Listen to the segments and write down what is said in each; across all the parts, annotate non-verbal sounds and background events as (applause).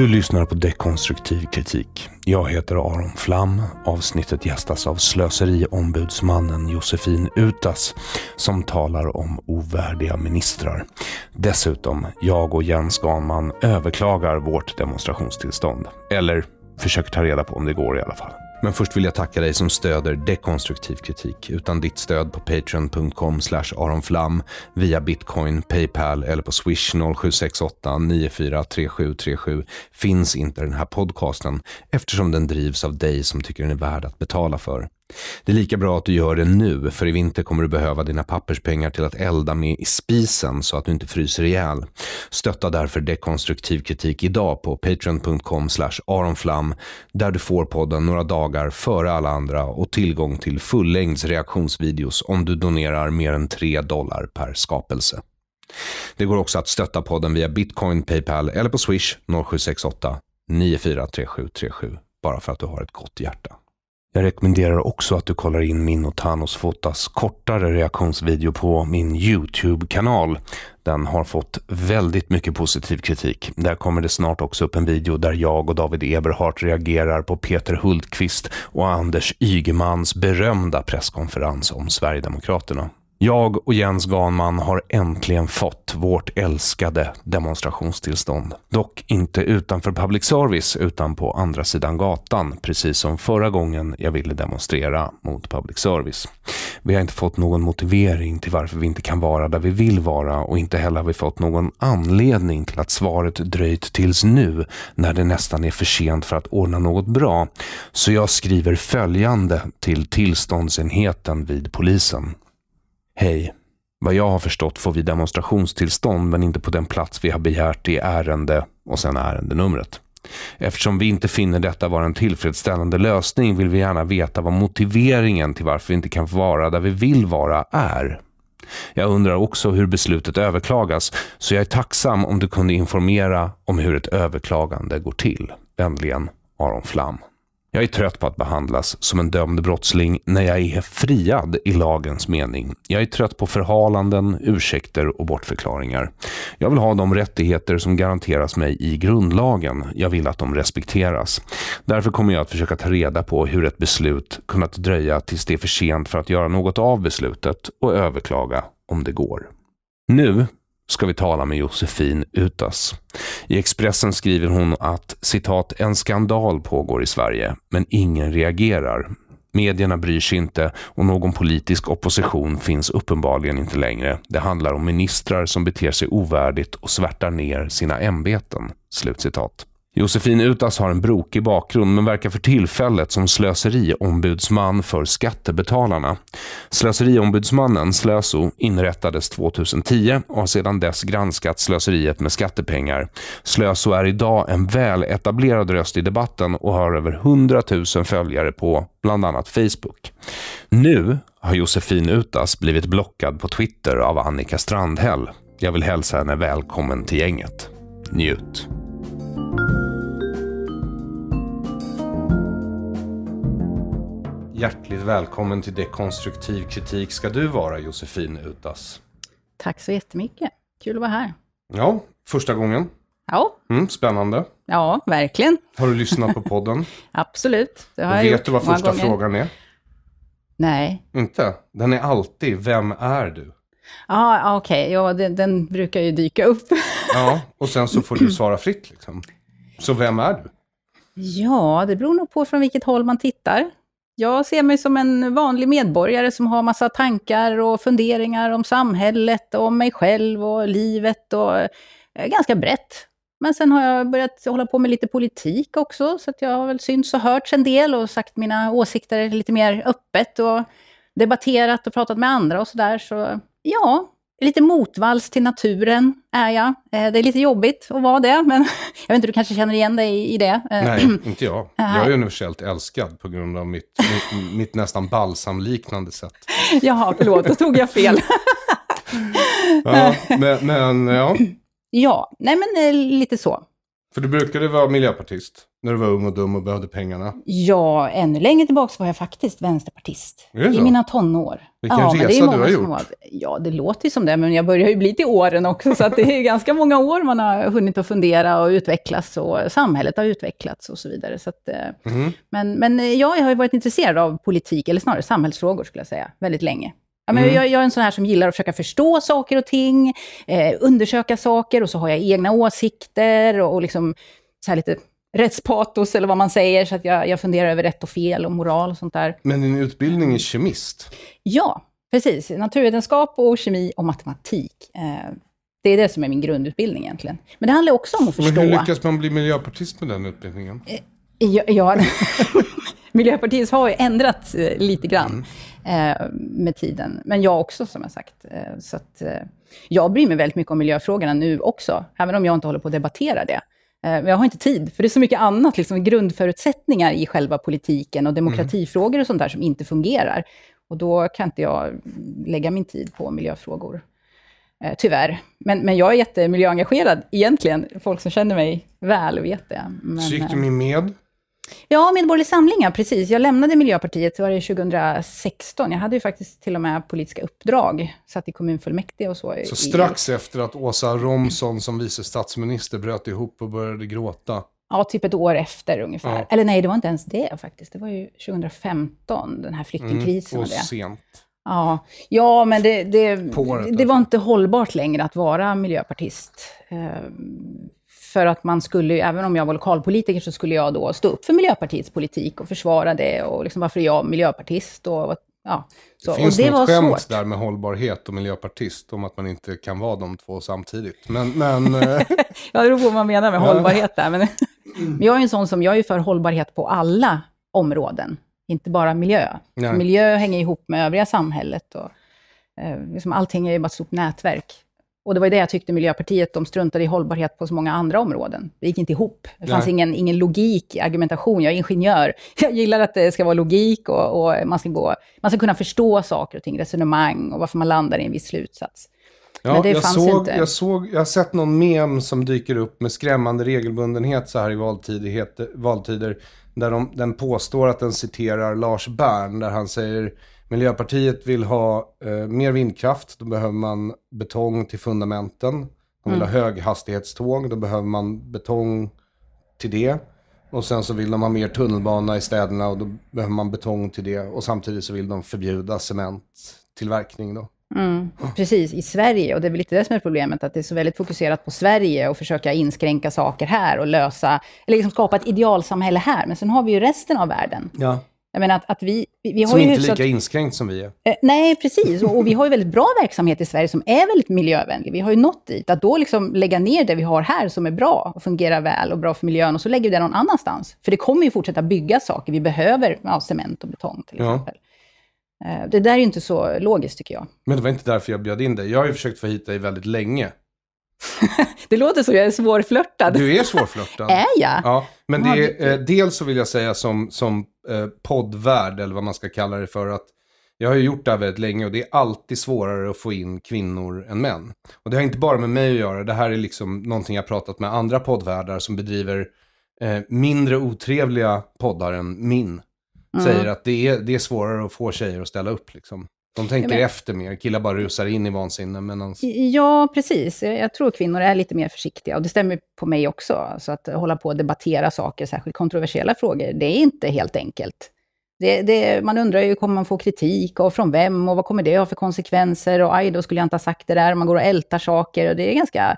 Du lyssnar på Dekonstruktiv kritik. Jag heter Aron Flam. Avsnittet gästas av slöseriombudsmannen Josefin Utas som talar om ovärdiga ministrar. Dessutom, jag och Jens Ganman överklagar vårt demonstrationstillstånd. Eller försöker ta reda på om det går i alla fall. Men först vill jag tacka dig som stöder dekonstruktiv kritik. Utan ditt stöd på patreon.com aronflam via bitcoin, Paypal eller på swish 0768 943737 finns inte den här podcasten eftersom den drivs av dig som tycker den är värd att betala för. Det är lika bra att du gör det nu, för i vinter kommer du behöva dina papperspengar till att elda med i spisen så att du inte fryser ihjäl. Stötta därför dekonstruktiv kritik idag på patreon.com aronflam där du får podden några dagar före alla andra och tillgång till fullängds reaktionsvideos om du donerar mer än 3 dollar per skapelse. Det går också att stötta podden via bitcoin, Paypal eller på swish 0768 943737 bara för att du har ett gott hjärta. Jag rekommenderar också att du kollar in min och Thanos Fotas kortare reaktionsvideo på min YouTube-kanal. Den har fått väldigt mycket positiv kritik. Där kommer det snart också upp en video där jag och David Eberhardt reagerar på Peter Hultqvist och Anders Ygemans berömda presskonferens om Sverigedemokraterna. Jag och Jens Ganman har äntligen fått vårt älskade demonstrationstillstånd. Dock inte utanför public service utan på andra sidan gatan, precis som förra gången jag ville demonstrera mot public service. Vi har inte fått någon motivering till varför vi inte kan vara där vi vill vara och inte heller har vi fått någon anledning till att svaret dröjt tills nu när det nästan är för sent för att ordna något bra. Så jag skriver följande till tillståndsenheten vid polisen. Hej, vad jag har förstått får vi demonstrationstillstånd men inte på den plats vi har begärt i ärende och sen ärendenumret. Eftersom vi inte finner detta vara en tillfredsställande lösning vill vi gärna veta vad motiveringen till varför vi inte kan vara där vi vill vara är. Jag undrar också hur beslutet överklagas, så jag är tacksam om du kunde informera om hur ett överklagande går till. Vänligen Aron Flam. Jag är trött på att behandlas som en dömd brottsling när jag är friad i lagens mening. Jag är trött på förhalanden, ursäkter och bortförklaringar. Jag vill ha de rättigheter som garanteras mig i grundlagen. Jag vill att de respekteras. Därför kommer jag att försöka ta reda på hur ett beslut kunnat dröja tills det är för sent för att göra något av beslutet och överklaga om det går. Nu ska vi tala med Josefin Utas. I Expressen skriver hon att citat, “en skandal pågår i Sverige, men ingen reagerar. Medierna bryr sig inte och någon politisk opposition finns uppenbarligen inte längre. Det handlar om ministrar som beter sig ovärdigt och svärtar ner sina ämbeten.” Slutcitat. Josefin Utas har en brokig bakgrund men verkar för tillfället som slöseriombudsman för skattebetalarna. Slöseriombudsmannen, Slöso, inrättades 2010 och har sedan dess granskat slöseriet med skattepengar. Slöso är idag en väletablerad röst i debatten och har över 100 000 följare på bland annat Facebook. Nu har Josefin Utas blivit blockad på Twitter av Annika Strandhäll. Jag vill hälsa henne välkommen till gänget. Njut! Hjärtligt välkommen till Dekonstruktiv kritik ska du vara, Josefin Utas. Tack så jättemycket. Kul att vara här. Ja, första gången. Ja. Mm, spännande. Ja, verkligen. Har du lyssnat på podden? (laughs) Absolut. Det har Och jag vet du vad första gånger. frågan är? Nej. Inte? Den är alltid Vem är du? Ah, ah okay. Ja, okej. Den, den brukar ju dyka upp. (laughs) ja, och sen så får du svara fritt liksom. Så vem är du? Ja, det beror nog på från vilket håll man tittar. Jag ser mig som en vanlig medborgare som har massa tankar och funderingar om samhället, och om mig själv och livet och eh, ganska brett. Men sen har jag börjat hålla på med lite politik också, så jag har väl synts och hörts en del och sagt mina åsikter lite mer öppet och debatterat och pratat med andra och sådär. Så ja, lite motvalls till naturen är jag. Eh, det är lite jobbigt att vara det, men (laughs) jag vet inte, du kanske känner igen dig i det? Eh, nej, (clears throat) inte jag. Eh, jag är universellt älskad på grund av mitt, mitt, nästan balsamliknande sätt. (laughs) Jaha, förlåt, då tog jag fel. (laughs) ja, men, men ja. (clears throat) Ja, nej men lite så. För du brukade vara miljöpartist? När du var ung och dum och behövde pengarna? Ja, ännu längre tillbaka var jag faktiskt vänsterpartist. I mina tonår. Vilken ja, resa du har gjort. Har, ja, det låter ju som det, men jag börjar ju bli till åren också, så det är ganska många år man har hunnit att fundera och utvecklas, och samhället har utvecklats och så vidare. Så att, mm. men, men eh, jag har ju varit intresserad av politik, eller snarare samhällsfrågor skulle jag säga, väldigt länge. Ja, men mm. jag, jag, är en sån här som gillar att försöka förstå saker och ting, eh, undersöka saker, och så har jag egna åsikter och, och liksom så här lite rättspatos eller vad man säger, så att jag, jag funderar över rätt och fel och moral och sånt där. Men din utbildning är kemist? Ja, precis. Naturvetenskap och kemi och matematik. Eh, det är det som är min grundutbildning egentligen. Men det handlar också om att förstå... Men hur lyckas man bli miljöpartist med den utbildningen? Eh, ja, ja. (laughs) Miljöpartiet har ju ändrat eh, lite grann mm. med tiden. Men jag också, som jag sagt. så att, jag bryr mig väldigt mycket om miljöfrågorna nu också, även om jag inte håller på att debattera det. Eh, men jag har inte tid, för det är så mycket annat, liksom grundförutsättningar i själva politiken och mm. demokratifrågor och sånt där som inte fungerar. Och då kan inte jag lägga min tid på miljöfrågor, eh, tyvärr. Men, men jag är jättemiljöengagerad egentligen. Folk som känner mig väl vet det. Men, så gick du eh, med med? Ja, Medborgerlig Samling, ja, precis. Jag lämnade Miljöpartiet var det 2016. Jag hade ju faktiskt till och med politiska uppdrag. Satt i kommunfullmäktige och så. Så strax i... efter att Åsa Romson som vice statsminister bröt ihop och började gråta? Ja, typ ett år efter ungefär. Ja. Eller nej, det var inte ens det faktiskt. Det var ju 2015, den här flyktingkrisen. Mm, och, och det. sent. Ja, ja men det, det, det, det var alltså. inte hållbart längre att vara miljöpartist. Ehm, för att man skulle, även om jag var lokalpolitiker, så skulle jag då stå upp för Miljöpartiets politik och försvara det och liksom varför är jag miljöpartist och ja. Så. Det finns och det något skämt svårt. där med hållbarhet och miljöpartist, om att man inte kan vara de två samtidigt. Men, men... ja, det beror på vad man menar med hållbarhet där. Men (laughs) jag är en sån som, jag är för hållbarhet på alla områden, inte bara miljö. Miljö hänger ihop med övriga samhället och eh, liksom allting är ju bara ett stort nätverk. Och det var det jag tyckte Miljöpartiet, de struntade i hållbarhet på så många andra områden. Det gick inte ihop. Det fanns ingen, ingen logik i argumentation. Jag är ingenjör. (laughs) Jag gillar att det ska vara logik och, och, man, ska gå, man ska kunna förstå saker och ting, resonemang och varför man landar i en viss slutsats. Ja, jag, såg, jag, såg, jag har sett någon mem som dyker upp med skrämmande regelbundenhet så här i valtider, valtider där de, den påstår att den citerar Lars Bern, där han säger Miljöpartiet vill ha eh, mer vindkraft, då behöver man betong till fundamenten. De vill mm. ha höghastighetståg, då behöver man betong till det. Och sen så vill de ha mer tunnelbana i städerna och då behöver man betong till det. Och samtidigt så vill de förbjuda cementtillverkning då. Mm, precis, i Sverige. Och det är väl lite det som är problemet, att det är så väldigt fokuserat på Sverige och försöka inskränka saker här och lösa, eller liksom skapa ett idealsamhälle här. Men sen har vi ju resten av världen. Ja. Jag menar att, att vi, vi, vi har som ju inte är lika inskränkt som vi är. Eh, nej, precis. Och, och, vi har ju väldigt bra verksamhet i Sverige som är väldigt miljövänlig. Vi har ju nått dit. Att då liksom lägga ner det vi har här som är bra och fungerar väl och bra för miljön och så lägger vi det någon annanstans. För det kommer ju fortsätta bygga saker. Vi behöver ja, cement och betong till exempel. Ja. Eh, det där är ju inte så logiskt tycker jag. Men det var inte därför jag bjöd in dig. Jag har ju försökt få hit dig väldigt länge. (laughs) det låter som jag är svårflörtad. Du är svårflörtad. (laughs) är jag? Ja, men det är, eh, dels så vill jag säga som, som Eh, poddvärld, eller vad man ska kalla det för, att jag har ju gjort det här väldigt länge och det är alltid svårare att få in kvinnor än män. Och det har inte bara med mig att göra, det här är liksom någonting jag pratat med andra poddvärdar som bedriver eh, mindre otrevliga poddar än min. Mm. Säger att det är, det är svårare att få tjejer att ställa upp liksom. De tänker men, efter mer, killar bara rusar in i vansinne. Medan... Ja, precis. Jag tror kvinnor är lite mer försiktiga och det stämmer på mig också. Alltså att hålla på och debattera saker, särskilt kontroversiella frågor, det är inte helt enkelt. Det, det, man undrar ju, kommer man få kritik och från vem och vad kommer det ha för konsekvenser och aj, då skulle jag inte ha sagt det där. Man går och ältar saker och det är ganska,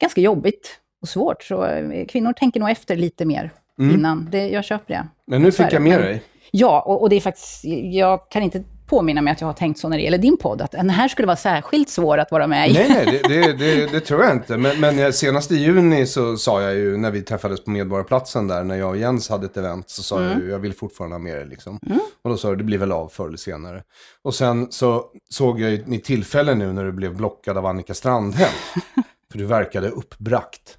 ganska jobbigt och svårt. Så eh, kvinnor tänker nog efter lite mer mm. innan. Det, jag köper det. Men nu fick jag med dig. Ja, och, och, det är faktiskt, jag kan inte påminna mig att jag har tänkt så när det gäller din podd, att den här skulle vara särskilt svår att vara med i. Nej, nej det, det, det, det tror jag inte. Men, men eh, senast i juni så sa jag ju, när vi träffades på Medborgarplatsen där, när jag och Jens hade ett event, så sa mm. jag ju, jag vill fortfarande ha med er liksom. Mm. Och då sa du, det blir väl av förr eller senare. Och sen så såg jag ju ett tillfälle nu när du blev blockad av Annika Strandhäll. (laughs) för du verkade uppbrakt.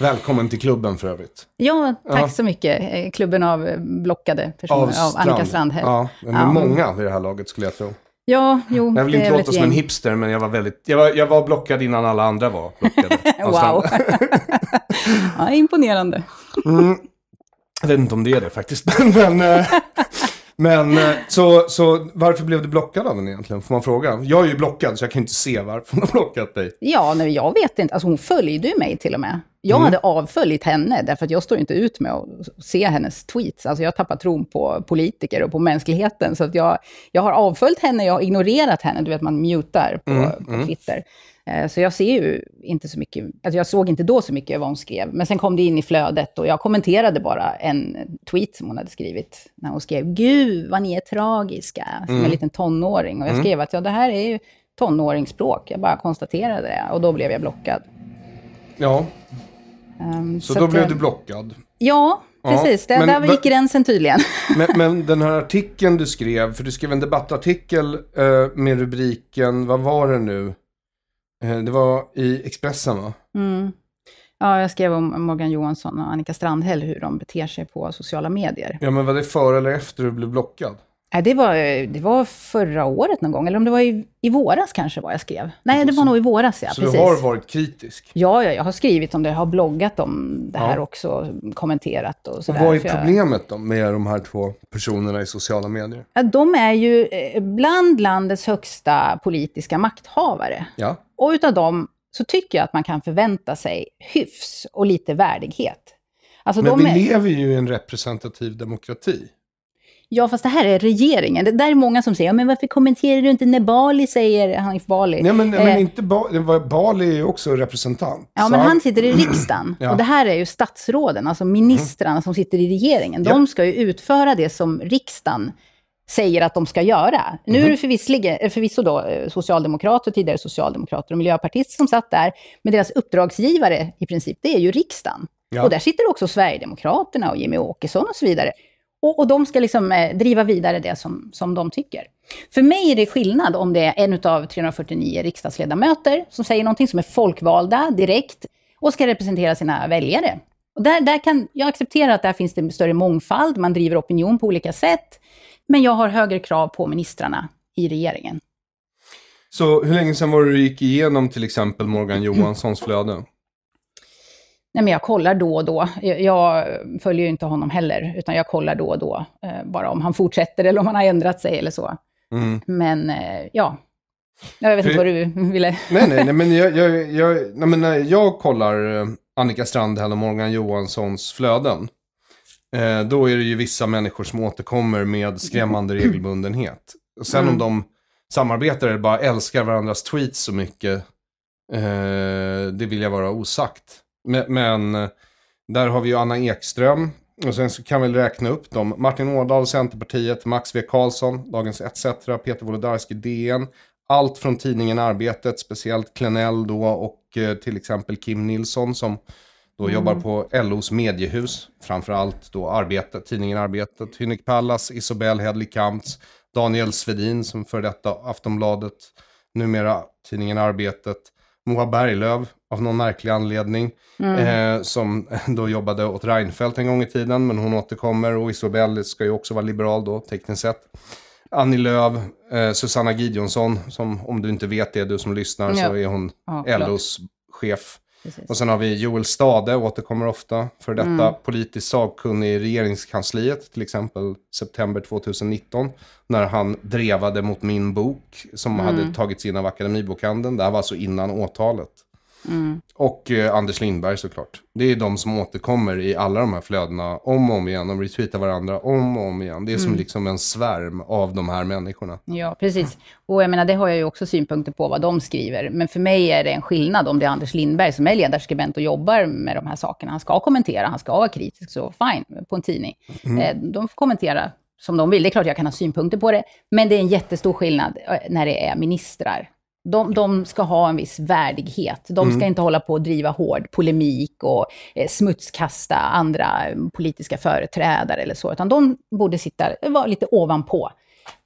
Välkommen till klubben för övrigt. Ja, tack ja. så mycket. Eh, klubben av eh, blockade personer, av, Strand. av Annika Strandhäll. Ja, men ja. många vid det här laget skulle jag tro. Ja, jo. Jag vill inte låta som en hipster, men jag var, väldigt, jag, var, jag var blockad innan alla andra var blockade. (laughs) wow. (laughs) ja, imponerande. Mm. Jag vet inte om det är det faktiskt, (laughs) men eh, men eh, så, så varför blev du blockad av henne egentligen? Får man fråga? Jag är ju blockad så jag kan inte se varför hon har blockat dig. Ja, nej, jag vet inte. Alltså hon följde ju mig till och med. Jag mm. hade avföljt henne därför att jag står inte ut med att se hennes tweets. Alltså jag har tappat tron på politiker och på mänskligheten. Så att jag, jag har avföljt henne, jag har ignorerat henne. Du vet, man mutar på, mm. på mm. Twitter. Eh, så jag ser ju inte så mycket, alltså jag såg inte då så mycket vad hon skrev. Men sen kom det in i flödet och jag kommenterade bara en tweet som hon hade skrivit. När hon skrev ”Gud vad ni är tragiska” som mm. en liten tonåring. Och jag mm. skrev att ja, det här är ju tonåringsspråk. Jag bara konstaterade det och då blev jag blockad. Ja. Um, så, så, då att, blev eh, du blockad? Ja, precis. Ja, men, där gick gränsen tydligen. (laughs) Men, men, den här artikeln du skrev, för du skrev en debattartikel eh, med rubriken, vad var det nu? Eh, det var i Expressen va? Mm. Ja, jag skrev om Morgan Johansson och Annika Strandhäll, hur de beter sig på sociala medier. Ja, men var det före eller efter du blev blockad? Nej, det var, det var förra året någon gång, eller om det var i, i våras kanske vad jag skrev. Nej, det var nog i våras, ja. Så precis. du har varit kritisk? Ja, ja, jag har skrivit om det, jag har bloggat om det här ja. också, kommenterat och sådär. Och vad är problemet då med de här två personerna i sociala medier? Ja, de är ju eh, bland landets högsta politiska makthavare. Ja. Och utav dem så tycker jag att man kan förvänta sig hyfs och lite värdighet. Alltså Men vi är... lever ju i en representativ demokrati. Ja, fast det här är regeringen. Det där är många som säger, ja men varför kommenterar du inte när Bali säger, Hanif Bali? Nej, men, eh, men inte ba Bali är ju också representant. Ja, men han, sitter i riksdagen. (clears throat) ja. Och det här är ju statsråden, alltså ministrarna som sitter i regeringen. Mm. De ska ju utföra det som riksdagen säger att de ska göra. Nu är mhm. det eh, förvisso då eh, socialdemokrater, tidigare socialdemokrater och miljöpartister som satt där, men deras uppdragsgivare i princip, det är ju riksdagen. Ja. Och där sitter också Sverigedemokraterna och Jimmy Åkesson och så vidare. Och, och de ska liksom eh, driva vidare det som, som de tycker. För mig är det skillnad om det är en av 349 riksdagsledamöter som säger någonting som är folkvalda direkt och ska representera sina väljare. Och där, där kan, jag acceptera att där finns det större mångfald, man driver opinion på olika sätt. Men jag har högre krav på ministrarna i regeringen. Så hur länge sedan var det du gick igenom till exempel Morgan (clears throat) Johanssons flöde? Nej, men jag kollar då och då. Jag följer ju inte honom heller, utan jag kollar då och då, eh, bara om han fortsätter eller om han har ändrat sig eller så. Mm. Men eh, ja, jag vet För... inte vad du ville... Nej, nej, nej men jag, jag, jag, nej, men eh, jag kollar Annika Strandhäll och Morgan Johanssons flöden. Eh, då är det ju vissa människor som återkommer med skrämmande regelbundenhet. Och sen mm. om de samarbetar eller bara älskar varandras tweets så mycket, eh, det vill jag vara osagt. Men, eh, där har vi ju Anna Ekström, och sen så kan vi räkna upp dem. Martin Ådahl, Centerpartiet, Max V Karlsson, Dagens ETC, Peter Wolodarski, DN. Allt från tidningen Arbetet, speciellt Klenell då och till exempel Kim Nilsson som då mm. jobbar på LOs mediehus, framförallt då Arbetet, tidningen Arbetet, Hynek Pallas, Isobel Hedley Kamps, Daniel Svedin som för detta Aftonbladet, numera tidningen Arbetet, Moa Berglöf av någon märklig anledning, mm. eh, som (laughs) då jobbade åt Reinfeldt en gång i tiden, men hon återkommer och Isobel ska ju också vara liberal då, tekniskt sett. Annie Lööf, eh, Susanna Gideonsson, som om du inte vet det, du som lyssnar, ja. så är hon ja, LOs chef. Precis. Och sen har vi Joel Stade, återkommer ofta, för detta mm. politiskt sakkunnig i regeringskansliet, till exempel september 2019, när han drevade mot min bok som mm. hade tagits in av Akademibokhandeln. Det här var alltså innan åtalet. Och eh, Anders Lindberg såklart. Det är de som återkommer i alla de här flödena om och om igen. De retweetar varandra om och om igen. Det är som mm. liksom en svärm av de här människorna. Ja, precis. Och jag menar, det har jag ju också synpunkter på vad de skriver. Men för mig är det en skillnad om det är Anders Lindberg som är ledarskribent och jobbar med de här sakerna. Han ska kommentera, han ska vara kritisk, så fine, på en tidning. Mm. Eh, de får kommentera som de vill. Det är klart jag kan ha synpunkter på det, men det är en jättestor skillnad eh, när det är ministrar de, de ska ha en viss värdighet. De ska mm. inte hålla på att driva hård polemik och eh, smutskasta andra eh, politiska företrädare eller så, utan de borde sitta, eh, vara lite ovanpå.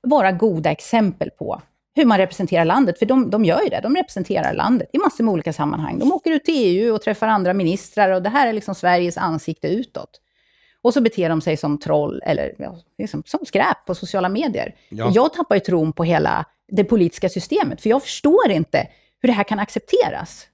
Vara goda exempel på hur man representerar landet, för de, de gör ju det. De representerar landet i massor med olika sammanhang. De åker ut till EU och träffar andra ministrar och det här är liksom Sveriges ansikte utåt. Och så beter de sig som troll eller ja, liksom, som skräp på sociala medier. Ja. Jag tappar ju tron på hela det politiska systemet. För jag förstår inte hur det här kan accepteras.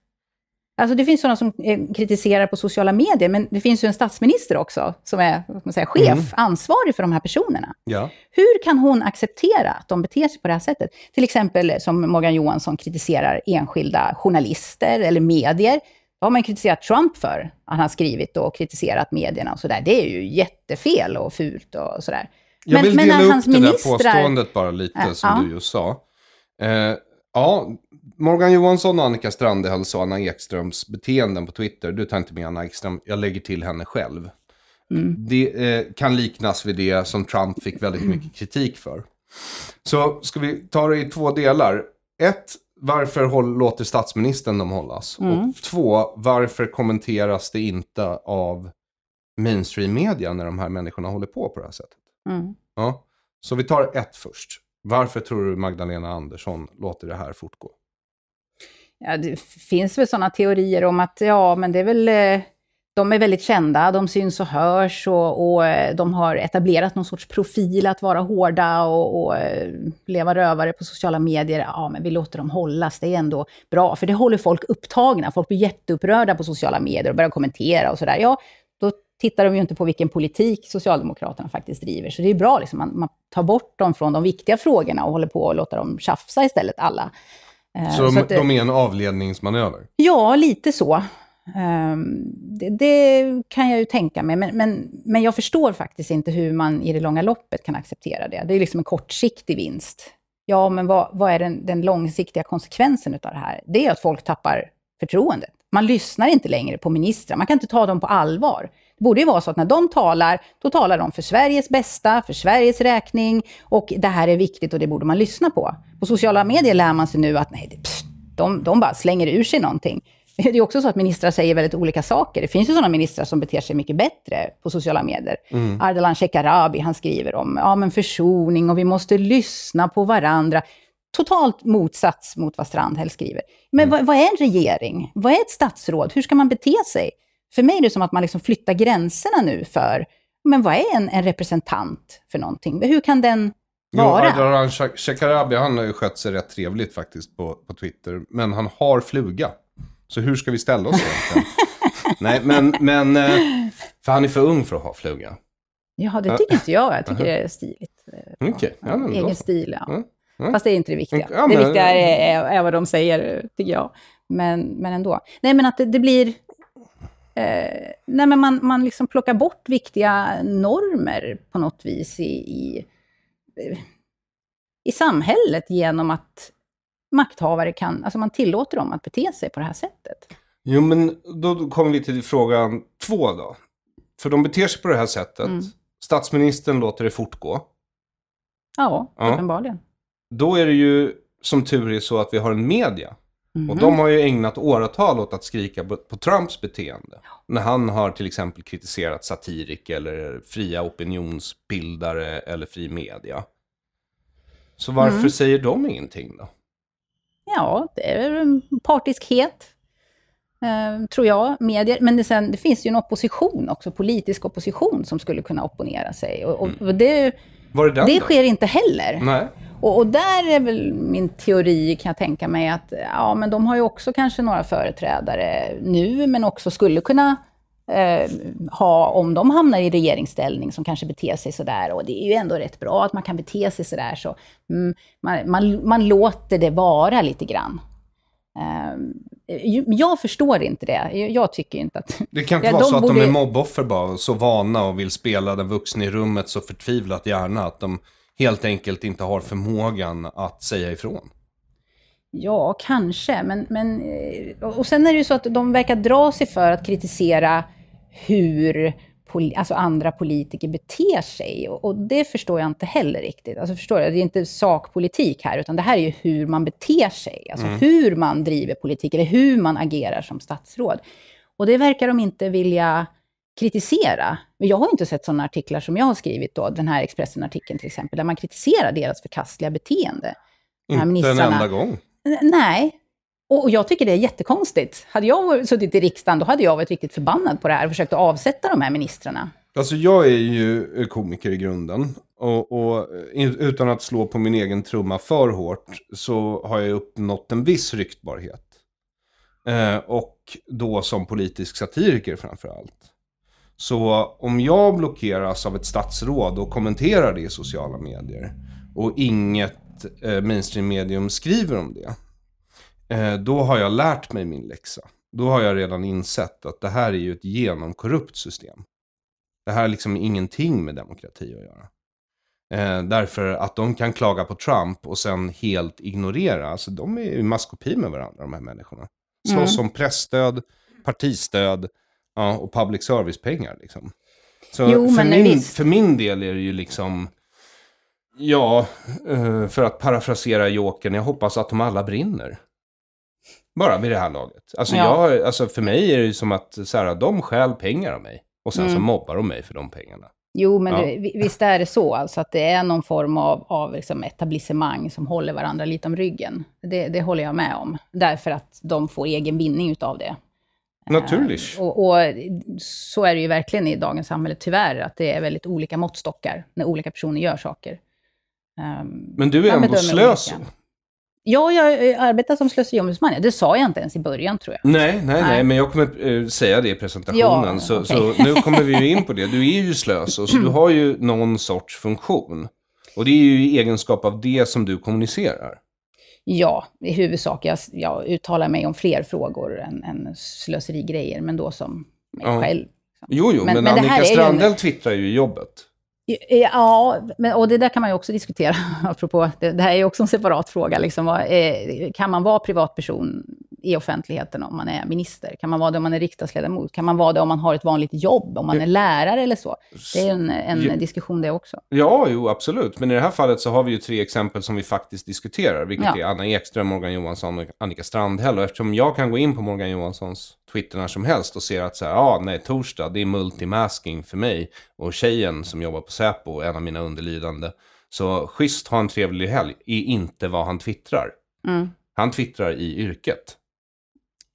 Alltså det finns sådana som eh, kritiserar på sociala medier, men det finns ju en statsminister också, som är vad man säga, chef, mm. ansvarig för de här personerna. Ja. Hur kan hon acceptera att de beter sig på det här sättet? Till exempel eh, som Morgan Johansson kritiserar enskilda journalister eller medier. Vad har man kritiserat Trump för? Att han har skrivit och kritiserat medierna och sådär. Det är ju jättefel och fult och sådär. Jag men, vill men dela upp det ministrar... där påståendet bara lite som ja. du just sa. Eh, ja, Morgan Johansson och Annika Strandhäll sa Anna Ekströms beteenden på Twitter, du tar inte med Anna Ekström, jag lägger till henne själv. Mm. Det eh, kan liknas vid det som Trump fick väldigt mycket mm. kritik för. Så ska vi ta det i två delar. Ett, varför håll, låter statsministern dem hållas? Mm. Och två, varför kommenteras det inte av mainstream media när de här människorna håller på på det här sättet? Mm. Ja. Så vi tar ett först. Varför tror du Magdalena Andersson låter det här fortgå? Ja, det finns väl sådana teorier om att, ja, men det är väl... Eh, de är väldigt kända, de syns och hörs och, och eh, de har etablerat någon sorts profil att vara hårda och, och, eh, leva rövare på sociala medier. Ja, men vi låter dem hållas, det är ändå bra, för det håller folk upptagna. Folk blir jätteupprörda på sociala medier och börjar kommentera och sådär. Ja, tittar de ju inte på vilken politik Socialdemokraterna faktiskt driver. Så det är bra, liksom, man, man tar bort dem från de viktiga frågorna och håller på att låta dem tjafsa istället, alla. Eh, så, så att, eh, de är en avledningsmanöver? Ja, lite så. Ehm, det, det, kan jag ju tänka mig, men, men, men jag förstår faktiskt inte hur man i det långa loppet kan acceptera det. Det är liksom en kortsiktig vinst. Ja, men vad, vad är den, den långsiktiga konsekvensen av det här? Det är att folk tappar förtroendet. Man lyssnar inte längre på ministrar, man kan inte ta dem på allvar borde ju vara så att när de talar, då talar de för Sveriges bästa, för Sveriges räkning och det här är viktigt och det borde man lyssna på. På sociala medier lär man sig nu att nej, pss, de, de bara slänger ur sig någonting. (laughs) Det är också så att ministrar säger väldigt olika saker. Det finns ju sådana ministrar som beter sig mycket bättre på sociala medier. Mm. Ardalan Shekarabi, han skriver om ja, men försoning och vi måste lyssna på varandra. Totalt motsats mot vad Strandhäll skriver. Men mm. vad, vad, är en regering? Vad är ett statsråd? Hur ska man bete sig? För mig är det som att man liksom flyttar gränserna nu för, men vad är en, en representant för någonting? Hur kan den vara? Jo, Ardalan Shekarabi, han har ju skött sig rätt trevligt faktiskt på, på Twitter, men han har fluga. Så hur ska vi ställa oss egentligen? (laughs) Nej, men, men, eh, för han är för ung för att ha fluga. Ja, det tycker inte jag. Jag tycker det är stiligt. Eh, okay. Ja, Egen då. stil, ja. Mm. Mm. Fast det är inte det viktiga. Ja, men... Det viktiga är, är, är, vad de säger, tycker jag. Men, men ändå. Nej, men att det, det blir... Eh, nej, men man, man liksom plockar bort viktiga normer på något vis i, i, eh, i samhället genom att makthavare kan, alltså man tillåter dem att bete sig på det här sättet. Jo, men då kommer vi till frågan två då. För de beter sig på det här sättet. Mm. Statsministern låter det fortgå. Ja, ja, uppenbarligen. Då är det ju som tur är så att vi har en media Mm. Och mhm. de har ju ägnat åratal åt att skrika på Trumps beteende. När han har till exempel kritiserat satirik eller fria opinionsbildare eller fri media. Så varför mm. säger de ingenting då? Ja, det är en partiskhet, eh, tror jag, medier. Men det, sen, det, finns ju en opposition också, politisk opposition, som skulle kunna opponera sig. Och, och mm. det, det, det sker inte heller. Nej. Och, och, där är väl min teori, kan jag tänka mig, att ja, men de har ju också kanske några företrädare nu, men också skulle kunna eh, ha, om de hamnar i regeringsställning, som kanske beter sig sådär. Och det är ju ändå rätt bra att man kan bete sig sådär. Så, mm, man, man, man, låter det vara lite grann. Eh, jag förstår inte det. Jag tycker inte att... Det kan inte ja, vara så att borde... de är mobboffer bara, så vana och vill spela den vuxna i rummet så förtvivlat gärna att de helt enkelt inte har förmågan att säga ifrån? Ja, kanske. Men, men, eh, och sen är det ju så att de verkar dra sig för att kritisera hur alltså andra politiker beter sig. Och, och, det förstår jag inte heller riktigt. Alltså förstår jag, det är inte sakpolitik här, utan det här är ju hur man beter sig. Alltså mm. hur man driver politik, eller hur man agerar som statsråd. Och det verkar de inte vilja kritisera, men jag har inte sett sådana artiklar som jag har skrivit då, den här Expressen-artikeln till exempel, där man kritiserar deras förkastliga beteende. Inte en enda gång. Nej. Och jag tycker det är jättekonstigt. Hade jag suttit i riksdagen, då hade jag varit riktigt förbannad på det här och försökt att avsätta de här ministrarna. Alltså jag är ju komiker i grunden. Och, och, eh, utan att slå på min egen trumma för hårt så har jag uppnått en viss ryktbarhet. Eh, och då som politisk satiriker framför allt. Så om jag blockeras av ett statsråd och kommenterar det i sociala medier och inget eh, mainstream-medium skriver om det. Eh, då har jag lärt mig min läxa. Då har jag redan insett att det här är ju ett genomkorrupt system. Det här har liksom ingenting med demokrati att göra. Eh, därför att de kan klaga på Trump och sen helt ignorera. Alltså de är ju maskopi med varandra de här människorna. Slåss mm. om pressstöd, partistöd, Ja, och public service-pengar liksom. Så jo, för, min, visst. för min del är det ju liksom... Ja, eh, för att parafrasera Jokern, jag hoppas att de alla brinner. Bara vid det här laget. Alltså, ja. jag, alltså för mig är det ju som att så här, de stjäl pengar av mig. Och sen mm. så mobbar de mig för de pengarna. Jo, men ja. du, visst är det så, alltså att det är någon form av, av liksom etablissemang som håller varandra lite om ryggen. Det, det håller jag med om, därför att de får egen vinning utav det. Eh, Naturligt. Och, och, så är det ju verkligen i dagens samhälle, tyvärr, att det är väldigt olika måttstockar när olika personer gör saker. Ehm, men du är ändå slös? Olika. Ja, jag eh, arbetar som slöseriombudsman. Det sa jag inte ens i början, tror jag. Nej, nej, nej, men jag kommer eh, säga det i presentationen. Ja, så, okay. så, nu kommer vi ju in på det. Du är ju slös, så du har ju någon sorts funktion. Och det är ju i egenskap av det som du kommunicerar. Ja, i huvudsak. Jag, jag uttalar mig om fler frågor än, än slöserigrejer, men då som mig ja. själv. Liksom. Jo, jo, men, men, men Annika Strandhäll en... twittrar ju i jobbet. Ja, men, och det där kan man ju också diskutera, (laughs) apropå, det, det här är ju också en separat fråga. Liksom. Eh, kan man vara privatperson i offentligheten om man är minister? Kan man vara det om man är riksdagsledamot? Kan man vara det om man har ett vanligt jobb, om man är lärare eller så? Det är en, en ja, diskussion det också. Ja, jo, absolut. Men i det här fallet så har vi ju tre exempel som vi faktiskt diskuterar, vilket ja. är Anna Ekström, Morgan Johansson och Annika Strandhäll. Och eftersom jag kan gå in på Morgan Johanssons Twitter när som helst och ser att så här, ah, nej, torsdag, det är multimasking för mig och tjejen som jobbar på Säpo, en av mina underlydande. Så schysst, ha en trevlig helg, är inte vad han twittrar. Mm. Han twittrar i yrket.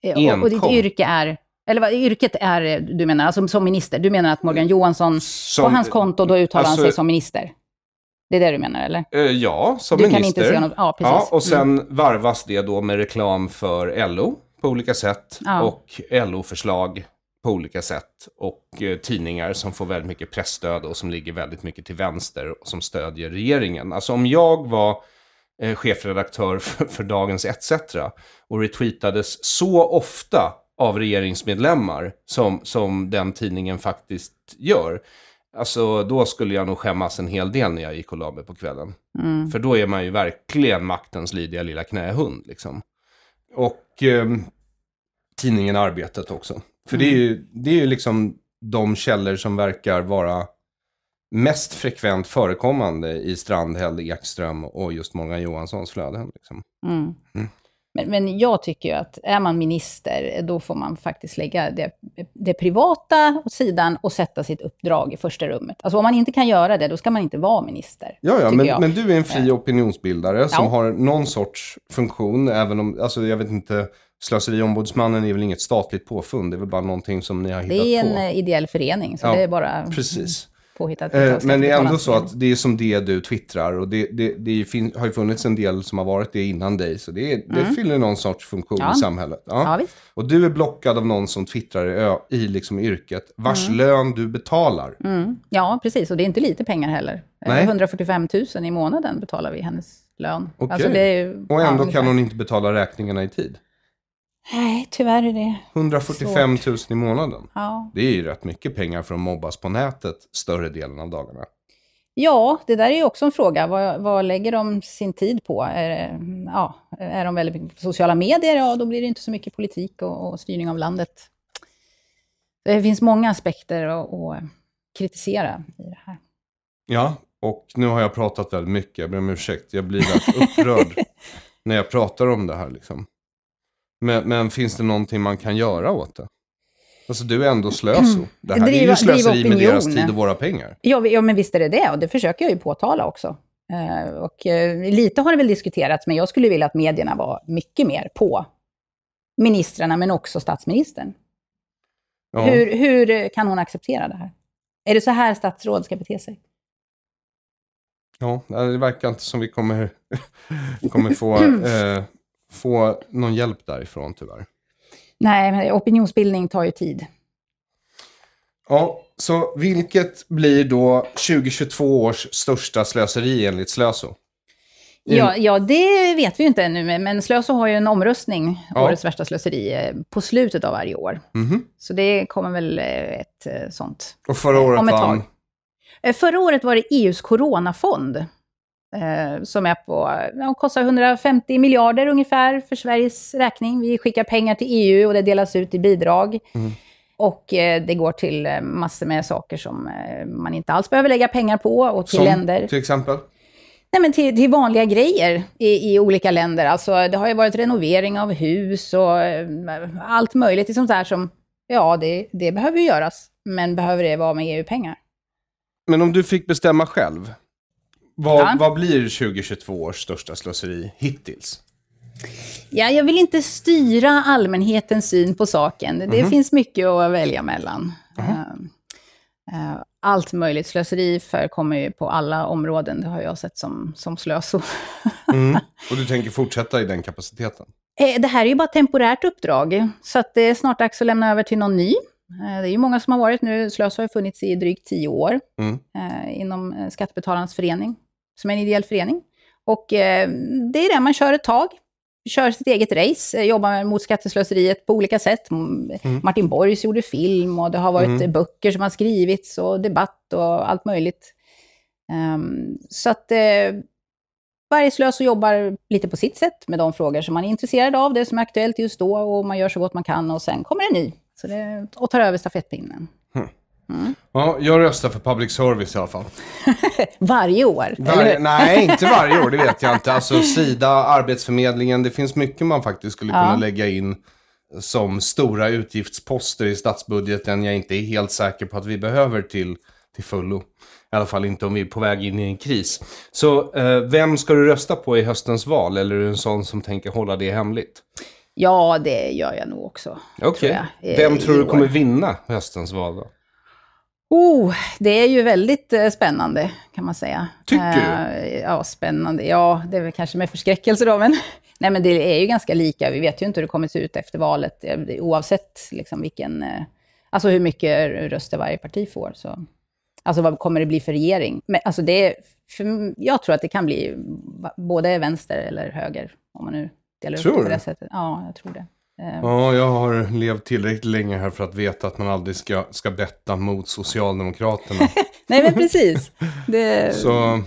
Enkom. Eh, och, ditt yrke är... Eller vad yrket är, eh, du menar, alltså som minister? Du menar att Morgan mm. Johansson, som, på hans konto, då uttalar alltså, han sig alltså- som minister? Det är det du menar, eller? Eh, ja, som du minister. Kan inte se något, ja, precis. Ja, och mm. sen mm. varvas det då med reklam för LO på olika sätt ja. och LO-förslag på olika sätt och eh, tidningar som får väldigt mycket pressstöd och som ligger väldigt mycket till vänster och som stödjer regeringen. Alltså om jag var eh, chefredaktör (laughs) för, för Dagens ETC och retweetades så ofta av regeringsmedlemmar som, som den tidningen faktiskt gör. Alltså då skulle jag nog skämmas en hel del när jag gick och la mig på kvällen. Mm. För då är man ju verkligen maktens lydiga lilla knähund liksom. Och eh, tidningen Arbetet också. För mm. det är mm. ju det är ju liksom de källor som verkar vara mest frekvent förekommande i Strandhäll, Ekström och just Morgan Johanssons flöden. Liksom. Mm. Mm. Men, men, jag tycker ju att är man minister, då får man faktiskt lägga det, det, privata åt sidan och sätta sitt uppdrag i första rummet. Alltså om man inte kan göra det, då ska man inte vara minister. Ja, ja men, men, du är en fri eh. opinionsbildare ja. som har någon sorts funktion, även om, alltså jag vet inte, Slöseriombudsmannen är väl inget statligt påfund, det är väl bara någonting som ni har hittat på? Det är en på. ideell förening, så ja, det är bara... Precis påhittat. Eh, men det är ändå så att det är som det du twittrar och det, det, det fin- har ju funnits en del som har varit det innan dig. Så det, är, mm. det fyller någon sorts funktion ja. i samhället. Ja. Ja, och du är blockad av någon som twittrar i, i liksom yrket vars mm. lön du betalar. Mm. Ja, precis. Och det är inte lite pengar heller. Eh, Nej. 145 000 i månaden betalar vi hennes lön. Okay. Alltså är, och ändå kan hon inte betala räkningarna i tid. Nej, tyvärr är det 145 svårt. 000 i månaden. Ja. Det är ju rätt mycket pengar för att mobbas på nätet större delen av dagarna. Ja, det där är ju också en fråga. Vad, vad lägger de sin tid på? Är, ja, är de väldigt mycket på sociala medier, ja då blir det inte så mycket politik och, och styrning av landet. Det finns många aspekter att kritisera i det här. Ja, och nu har jag pratat väldigt mycket. Jag ber om ursäkt. Jag blir väldigt upprörd (laughs) när jag pratar om det här. Liksom. Men, men, finns det någonting man kan göra åt det? Alltså du är ändå slöso. Mm. Det här driva, är ju slöseri med deras tid och våra pengar. Ja, ja, men visst är det det. Och det försöker jag ju påtala också. Eh, och eh, lite har det väl diskuterats, men jag skulle vilja att medierna var mycket mer på ministrarna, men också statsministern. Ja. Hur, hur kan hon acceptera det här? Är det så här statsråd ska bete sig? Ja, det verkar inte som vi kommer, (laughs) kommer få eh, få någon hjälp därifrån tyvärr. Nej, men opinionsbildning tar ju tid. Ja, så vilket blir då 2022 års största slöseri enligt Slöso? Ja, ja, det vet vi ju inte ännu, men Slöso har ju en omröstning, ja. årets värsta slöseri, eh, på slutet av varje år. Mm. Så det kommer väl eh, ett eh, sånt. Och förra året vann? Förra året var det EUs coronafond eh, som är på, de kostar 150 miljarder ungefär för Sveriges räkning. Vi skickar pengar till EU och det delas ut i bidrag. Mm. Och eh, det går till eh, massor med saker som eh, man inte alls behöver lägga pengar på och till som, länder. till exempel? Nej, men till, till vanliga grejer i, i, olika länder. Alltså, det har ju varit renovering av hus och eh, allt möjligt. Det är sånt där som, ja, det, det behöver ju göras, men behöver det vara med EU-pengar? Men om du fick bestämma själv, vad, ja. vad blir 2022 års största slöseri hittills? Ja, jag vill inte styra allmänhetens syn på saken. Det mm. finns mycket att välja mellan. Mm. allt möjligt. Slöseri förekommer ju på alla områden. Det har jag sett som, som slösor. (laughs) mm. Och du tänker fortsätta i den kapaciteten? Eh, det här är ju bara ett temporärt uppdrag, så det är snart dags att lämna över till någon ny. Det är ju många som har varit nu. Slös har ju funnits i drygt tio år mm. inom Skattebetalarnas förening som är en ideell förening. Och eh, det är det man kör ett tag. Kör sitt eget race, eh, jobbar mot skatteslöseriet på olika sätt. Mm, mm. Martin Borgs gjorde film och det har varit mm. Eh, böcker som har skrivits och debatt och allt möjligt. Um, så att eh, varje slös jobbar lite på sitt sätt med de frågor som man är intresserad av, det som är aktuellt just då och man gör så gott man kan och sen kommer en ny så det, och tar över stafettpinnen. Mm. Ja, jag röstar för public service i alla fall. (laughs) varje år? Varje, nej, inte varje år, det vet jag inte. Alltså (laughs) Sida, Arbetsförmedlingen, det finns mycket man faktiskt skulle ja. kunna lägga in som stora utgiftsposter i statsbudgeten jag inte är helt säker på att vi behöver till, till fullo. I alla fall inte om vi är på väg in i en kris. Så eh, vem ska du rösta på i höstens val? Eller är du en sån som tänker hålla det hemligt? Ja, det gör jag nog också. Okej. Okay. Vem tror du kommer vinna höstens val då? Oh, det är ju väldigt eh, spännande, kan man säga. Tycker du? Uh, ja, spännande. Ja, det är väl kanske med förskräckelse då, men... (laughs) Nej, men det är ju ganska lika. Vi vet ju inte hur det kommer se ut efter valet, eh, oavsett liksom vilken... Alltså hur mycket röster varje parti får. Så. Alltså vad kommer det bli för regering? Men, alltså det, för, jag tror att det kan bli både vänster eller höger, om man nu delar upp det på det sättet. Ja, jag tror det. Ehm. Ja, jag har levt tillräckligt länge här för att veta att man aldrig ska, ska betta mot Socialdemokraterna. (laughs) Nej, men precis. Det... Så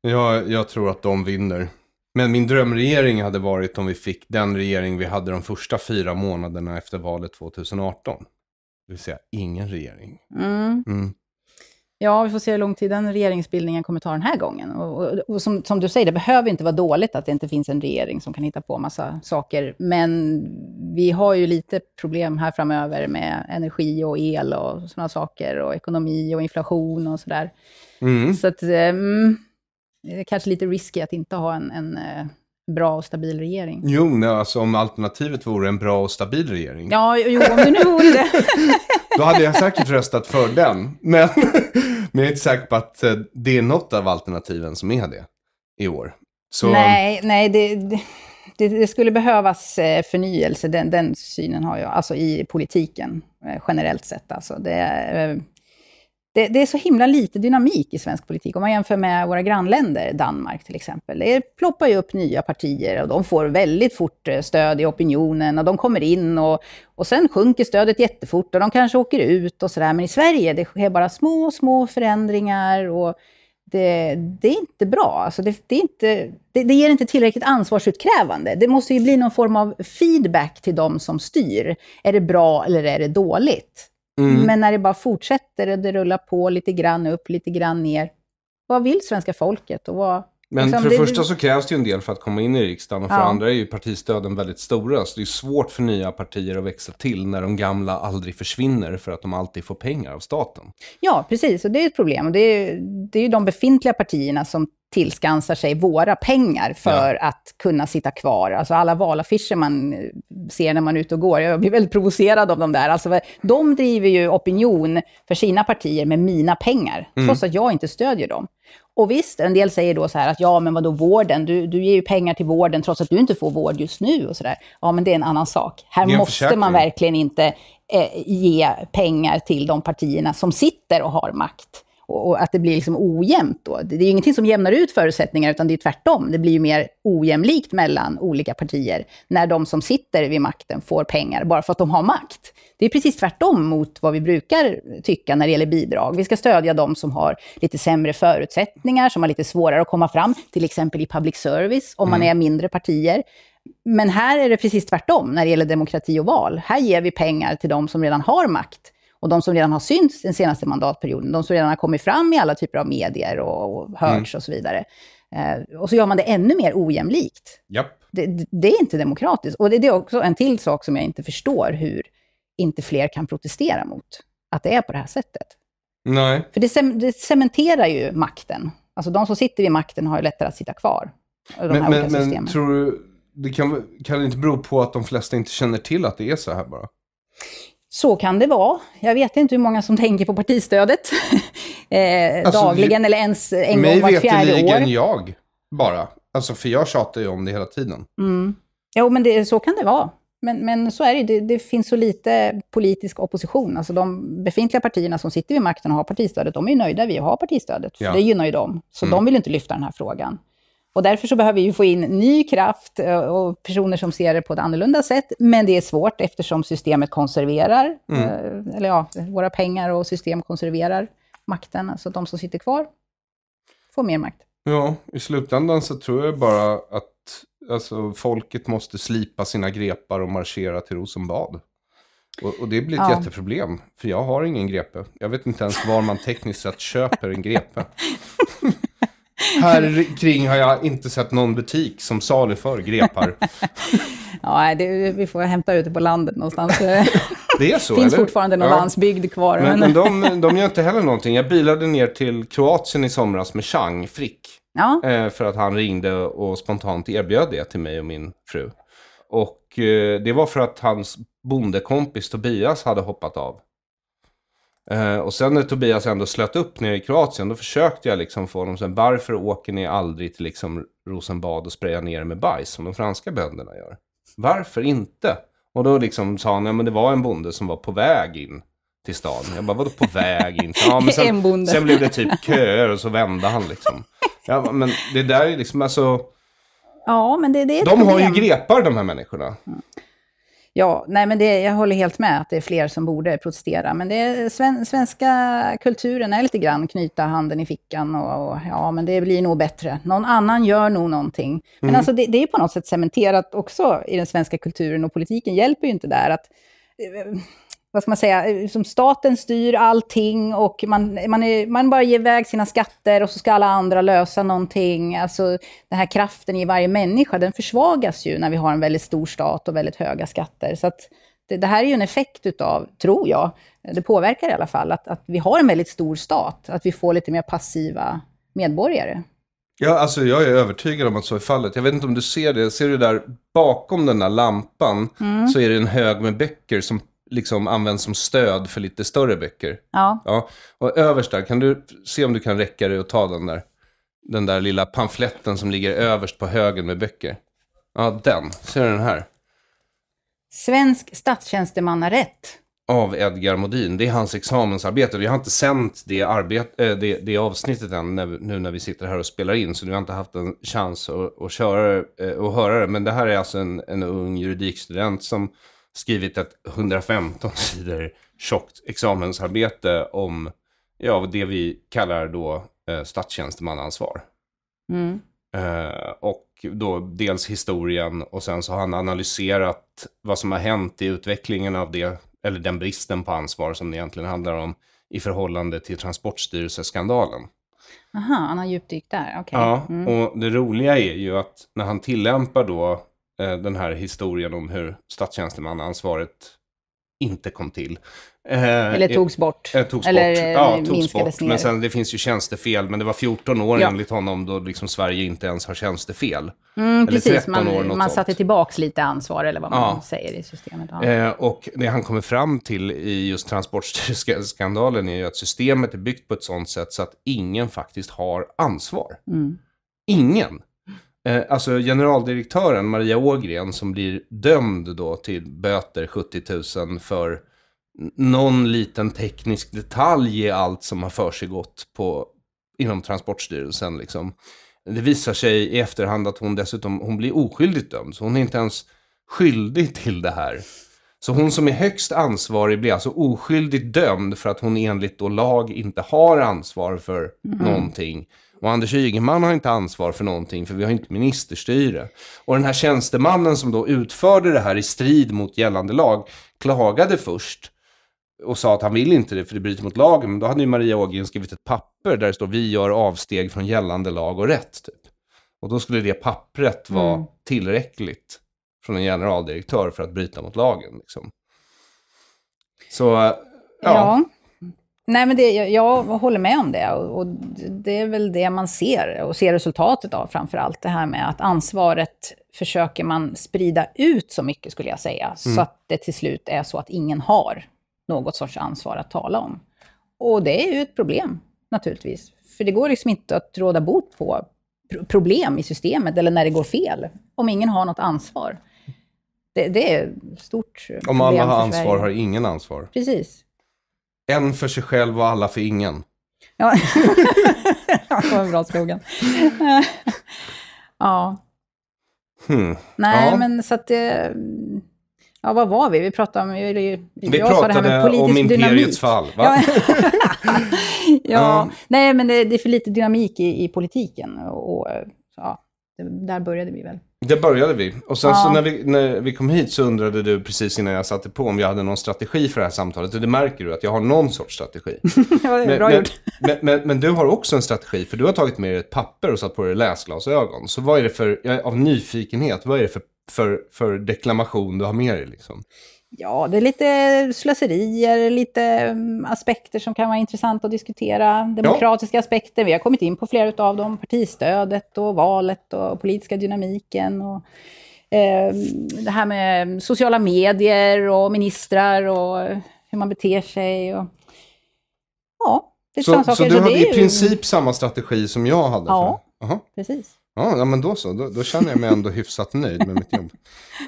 ja, jag tror att de vinner. Men min drömregering hade varit om vi fick den regering vi hade de första fyra månaderna efter valet 2018. Det vill säga ingen regering. Mm. Mm. Ja, vi får se hur lång tid den regeringsbildningen kommer ta den här gången. Och, och, och som, som, du säger, det behöver inte vara dåligt att det inte finns en regering som kan hitta på massa saker. Men vi har ju lite problem här framöver med energi och el och sådana saker. Och ekonomi och inflation och sådär. Mm. Så att, um, det är kanske lite risky att inte ha en, en eh, bra och stabil regering. Jo, nej, alltså om alternativet vore en bra och stabil regering. Ja, jo, om det nu vore det. (laughs) Då hade jag säkert röstat för den. Men, (laughs) men jag är inte säker på att eh, det är något av alternativen som är det i år. Så... Nej, nej, det, det, det, skulle behövas eh, förnyelse. Den, den synen har jag, alltså i politiken eh, generellt sett. Alltså det, det, det, är så himla lite dynamik i svensk politik. Om man jämför med våra grannländer, Danmark till exempel. Det ploppar ju upp nya partier och de får väldigt fort eh, stöd i opinionen och de kommer in och, och sen sjunker stödet jättefort och de kanske åker ut och sådär. Men i Sverige, det sker bara små, små förändringar och det, det är inte bra. Alltså det, det, är inte, det, ger inte tillräckligt ansvarsutkrävande. Det måste ju bli någon form av feedback till de som styr. Är det bra eller är det dåligt? Mm. Men när det bara fortsätter och det rullar på lite grann upp, lite grann ner. Vad vill svenska folket? Och vad, men liksom, för det, det första så krävs det ju en del för att komma in i riksdagen och för ja. andra är ju partistöden väldigt stora. Så det är svårt för nya partier att växa till när de gamla aldrig försvinner för att de alltid får pengar av staten. Ja, precis. Och det är ett problem. det är, det är ju de befintliga partierna som tillskansar sig våra pengar för ja. att kunna sitta kvar. Alltså alla valaffischer man eh, ser när man är ute och går, jag blir väldigt provocerad av dem där. Alltså, de driver ju opinion för sina partier med mina pengar, mm. trots att jag inte stödjer dem. Och visst, en del säger då så här att ja, men vadå vården? Du, du ger ju pengar till vården trots att du inte får vård just nu och så där. Ja, men det är en annan sak. Här måste försäkring. man verkligen inte eh, ge pengar till de partierna som sitter och har makt och, och, att det blir liksom ojämnt då. Det är ju ingenting som jämnar ut förutsättningar, utan det är tvärtom. Det blir ju mer ojämlikt mellan olika partier när de som sitter vid makten får pengar bara för att de har makt. Det är precis tvärtom mot vad vi brukar tycka när det gäller bidrag. Vi ska stödja de som har lite sämre förutsättningar, som har lite svårare att komma fram, till exempel i public service, om man mm. är mindre partier. Men här är det precis tvärtom när det gäller demokrati och val. Här ger vi pengar till de som redan har makt och de som redan har synts den senaste mandatperioden, de som redan har kommit fram i alla typer av medier och, och hörts mm. och så vidare. Eh, och så gör man det ännu mer ojämlikt. Yep. Det, det, är inte demokratiskt. Och det, det, är också en till sak som jag inte förstår hur inte fler kan protestera mot, att det är på det här sättet. Nej. För det, det cementerar ju makten. Alltså de som sitter vid makten har ju lättare att sitta kvar. Men, men, men tror du, det kan, kan det inte bero på att de flesta inte känner till att det är så här bara? Så kan det vara. Jag vet inte hur många som tänker på partistödet (laughs) eh, alltså, dagligen vi, eller ens en gång vart fjärde år. Mig veterligen jag bara. Alltså för jag tjatar ju om det hela tiden. Mm. Jo, men det, så kan det vara. Men, men så är det, det, det finns så lite politisk opposition. Alltså de befintliga partierna som sitter vid makten och har partistödet, de är ju nöjda vid att ha partistödet. Ja. Det gynnar ju dem. Så mm. de vill inte lyfta den här frågan. Och därför så behöver vi få in ny kraft eh, och personer som ser det på ett annorlunda sätt. Men det är svårt eftersom systemet konserverar, mm. Eh, eller ja, våra pengar och system konserverar makten. Alltså de som sitter kvar får mer makt. Ja, i slutändan så tror jag bara att alltså, folket måste slipa sina grepar och marschera till Rosenbad. Och, och det blir ett ja. jätteproblem, för jag har ingen grepe. Jag vet inte ens var man tekniskt sett köper en grepe. (laughs) Här kring har jag inte sett någon butik som saluför grepar. (laughs) ja, det, vi får hämta ute på landet någonstans. det är så, finns eller? fortfarande någon ja. landsbygd kvar. Men, men de, de gör inte heller någonting. Jag bilade ner till Kroatien i somras med Chang Frick. Ja. Eh, för att han ringde och spontant erbjöd det till mig och min fru. Och eh, det var för att hans bondekompis Tobias hade hoppat av. Eh, och sen när Tobias ändå slöt upp nere i Kroatien, då försökte jag liksom få honom sen, varför åker ni aldrig till liksom Rosenbad och sprayar ner med bajs som de franska bönderna gör? Varför inte? Och då liksom sa han, ja men det var en bonde som var på väg in till stan. Jag bara, vadå på väg in? Ja, men (laughs) sen, sen blev det typ köer och så vände han liksom. Ja, men det där är liksom, alltså... Ja, men det, det är de problem. har ju grepar de här människorna. Mm. Ja, nej men det, jag håller helt med att det är fler som borde protestera. Men den sven, svenska kulturen är lite grann knyta handen i fickan och, och, ja, men det blir nog bättre. Någon annan gör nog någonting. Mm. Men alltså det, det är på något sätt cementerat också i den svenska kulturen och politiken hjälper ju inte där. att eh, vad ska man säga, som staten styr allting och man, man, är, man bara ger iväg sina skatter och så ska alla andra lösa någonting. Alltså den här kraften i varje människa, den försvagas ju när vi har en väldigt stor stat och väldigt höga skatter. Så att, det, det, här är ju en effekt utav, tror jag, det påverkar i alla fall, att, att vi har en väldigt stor stat, att vi får lite mer passiva medborgare. Ja, alltså jag är övertygad om att så är fallet. Jag vet inte om du ser det, ser du där bakom den där lampan mm. så är det en hög med böcker som liksom används som stöd för lite större böcker. Ja. ja. Och överst där, kan du se om du kan räcka dig och ta den där, den där lilla pamfletten som ligger överst på högen med böcker? Ja, den. Ser du den här? Svensk statstjänstemannarätt. Av Edgar Modin. Det är hans examensarbete. Vi har inte sänt det, arbet, eh, det, det avsnittet än, nu när vi sitter här och spelar in. Så du har inte haft en chans att, att köra, äh, att höra det. Men det här är alltså en, en ung juridikstudent som skrivit ett 115 sidor tjockt examensarbete om ja, det vi kallar då eh, statstjänstemannaansvar. Mm. Eh, och då dels historien och sen så har han analyserat vad som har hänt i utvecklingen av det, eller den bristen på ansvar som det egentligen handlar om i förhållande till Transportstyrelseskandalen. Aha, han har djupdykt där, okej. Okay. Ja, mm. och det roliga är ju att när han tillämpar då Eh, den här historien om hur statstjänstemannaansvaret inte kom till. Eh, eller eh, togs bort. togs Eller bort. Ja, togs bort. Ner. Men sen, det finns ju tjänstefel, men det var 14 år ja. enligt honom då liksom Sverige inte ens har tjänstefel. Mm, eller precis, 13 man, år, något man satte tillbaka lite ansvar, eller vad man ja. säger i systemet. Ja. Eh, och det han kommer fram till i just Transportstyrelseskandalen, är ju att systemet är byggt på ett sånt sätt så att ingen faktiskt har ansvar. Mm. Ingen. Eh, alltså generaldirektören Maria Ågren som blir dömd då till böter 70 000 för någon liten teknisk detalj i allt som har försiggått inom Transportstyrelsen. Liksom. Det visar sig i efterhand att hon dessutom hon blir oskyldigt dömd, så hon är inte ens skyldig till det här. Så hon som är högst ansvarig blir alltså oskyldigt dömd för att hon enligt då lag inte har ansvar för mm. någonting. Och Anders Ygeman har inte ansvar för någonting, för vi har inte ministerstyre. Och den här tjänstemannen som då utförde det här i strid mot gällande lag klagade först och sa att han vill inte det för det bryter mot lagen. Men då hade ju Maria Ågren skrivit ett papper där det står vi gör avsteg från gällande lag och rätt. Typ. Och då skulle det pappret vara mm. tillräckligt från en generaldirektör för att bryta mot lagen. Liksom. Så, ja. ja. Nej, men det, jag, jag, håller med om det. Och, det är väl det man ser, och ser resultatet av framför allt. Det här med att ansvaret försöker man sprida ut så mycket, skulle jag säga. Mm. Så att det till slut är så att ingen har något sorts ansvar att tala om. Och det är ju ett problem, naturligtvis. För det går liksom inte att råda bot på problem i systemet, eller när det går fel, om ingen har något ansvar. Det, det är ett stort problem Om alla har ansvar har ingen ansvar. Precis. En för sig själv och alla för ingen. (laughs) Ja, det var en bra slogan. ja. Hmm. Nej, ja. men så att eh, Ja, vad var vi? Vi pratade om... Vi, vi, vi pratade om imperiets fall, va? (laughs) ja. ja. nej, men det, det, är för lite dynamik i, i politiken. Och, och ja, det, där började vi väl. Det började vi. Och sen ja. så när vi, när vi kom hit så undrade du precis innan jag satte på om jag hade någon strategi för det här samtalet. Och det märker du att jag har någon sorts strategi. (laughs) ja, det är men, bra men, gjort. (laughs) Men, men, men, du har också en strategi för du har tagit med dig ett papper och satt på dig läsglasögon. Så vad är det för, av nyfikenhet, vad är det för, för, för deklamation du har med dig liksom? Ja, det är lite slöserier, lite mm, aspekter som kan vara intressanta att diskutera. Demokratiska ja. aspekter, vi har kommit in på flera av dem. Partistödet och valet och politiska dynamiken. Och, eh, det här med sociala medier och ministrar och hur man beter sig. Och, ja, det är så, samma saker. Så du så hade i princip samma strategi som jag hade? Ja, precis. Ja, men då så. Då, då, känner jag mig ändå hyfsat nöjd med mitt jobb.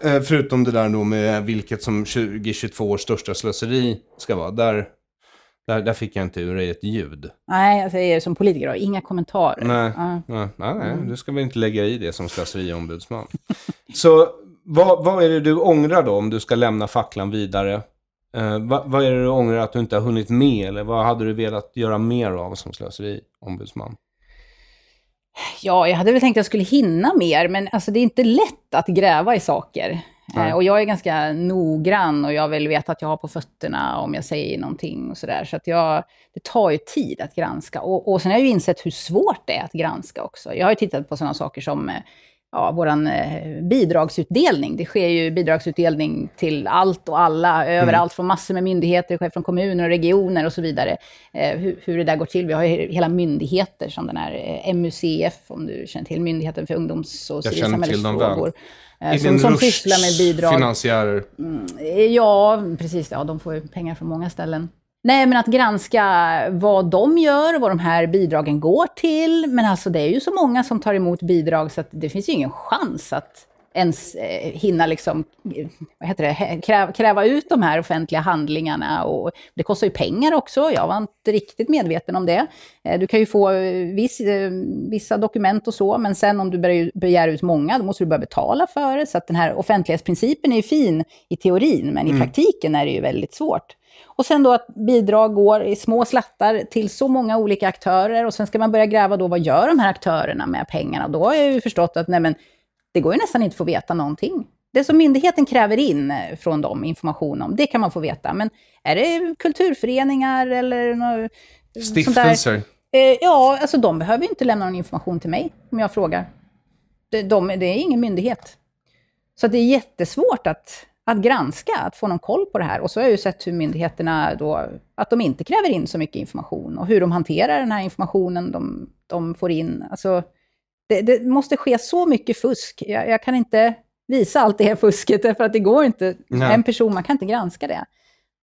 Eh, förutom det där då med vilket som 2022 års största slöseri ska vara. Där, där, där fick jag inte ur dig ett ljud. Nej, alltså, jag säger som politiker, då. inga kommentarer. Nej, ja. nej, nej, mm. du ska väl inte lägga i det som slöseriombudsman. så vad, vad är det du ångrar då om du ska lämna facklan vidare? Eh, vad, vad är det du ångrar att du inte har hunnit med? Eller vad hade du velat göra mer av som slöseriombudsman? Ja, jag hade väl tänkt att jag skulle hinna mer, men alltså det är inte lätt att gräva i saker. Eh, Nej. Och jag är ganska noggrann och jag vill veta att jag har på fötterna om jag säger någonting och sådär. Så att jag, det tar ju tid att granska. Och, och sen har jag ju insett hur svårt det är att granska också. Jag har ju tittat på sådana saker som eh, ja, våran eh, bidragsutdelning. Det sker ju bidragsutdelning till allt och alla, mm. överallt, från massor med myndigheter, från kommuner och regioner och så vidare. Eh, hur, hur, det där går till. Vi har ju hela myndigheter, som den här eh, MUCF, om du känner till, Myndigheten för ungdoms och civilsamhällesfrågor. Eh, som, som sysslar med bidrag. finansiärer. Mm, eh, ja, precis. Ja, de får ju pengar från många ställen. Nej, men att granska vad de gör, vad de här bidragen går till. Men alltså det är ju så många som tar emot bidrag så att det finns ju ingen chans att ens eh, hinna liksom, vad heter det, kräva, kräva ut de här offentliga handlingarna. Och det kostar ju pengar också, jag var inte riktigt medveten om det. Eh, du kan ju få eh, viss, eh, vissa dokument och så, men sen om du begär ut många, då måste du börja betala för det. Så att den här offentlighetsprincipen är ju fin i teorin, men i mm. praktiken är det ju väldigt svårt. Och sen då att bidrag går i små slattar till så många olika aktörer och sen ska man börja gräva då, vad gör de här aktörerna med pengarna? då har jag ju förstått att nej men, det går ju nästan inte att få veta någonting. Det som myndigheten kräver in eh, från dem information om, det kan man få veta. Men är det kulturföreningar eller något Stiftelser? Eh, ja, alltså de behöver ju inte lämna någon information till mig om jag frågar. De, de, det är ingen myndighet. Så det är jättesvårt att att granska, att få någon koll på det här. Och så har jag ju sett hur myndigheterna då, att de inte kräver in så mycket information och hur de hanterar den här informationen de, de får in. Alltså, det, det, måste ske så mycket fusk. Jag, jag, kan inte visa allt det här fusket, därför att det går inte. Nej. En person, man kan inte granska det.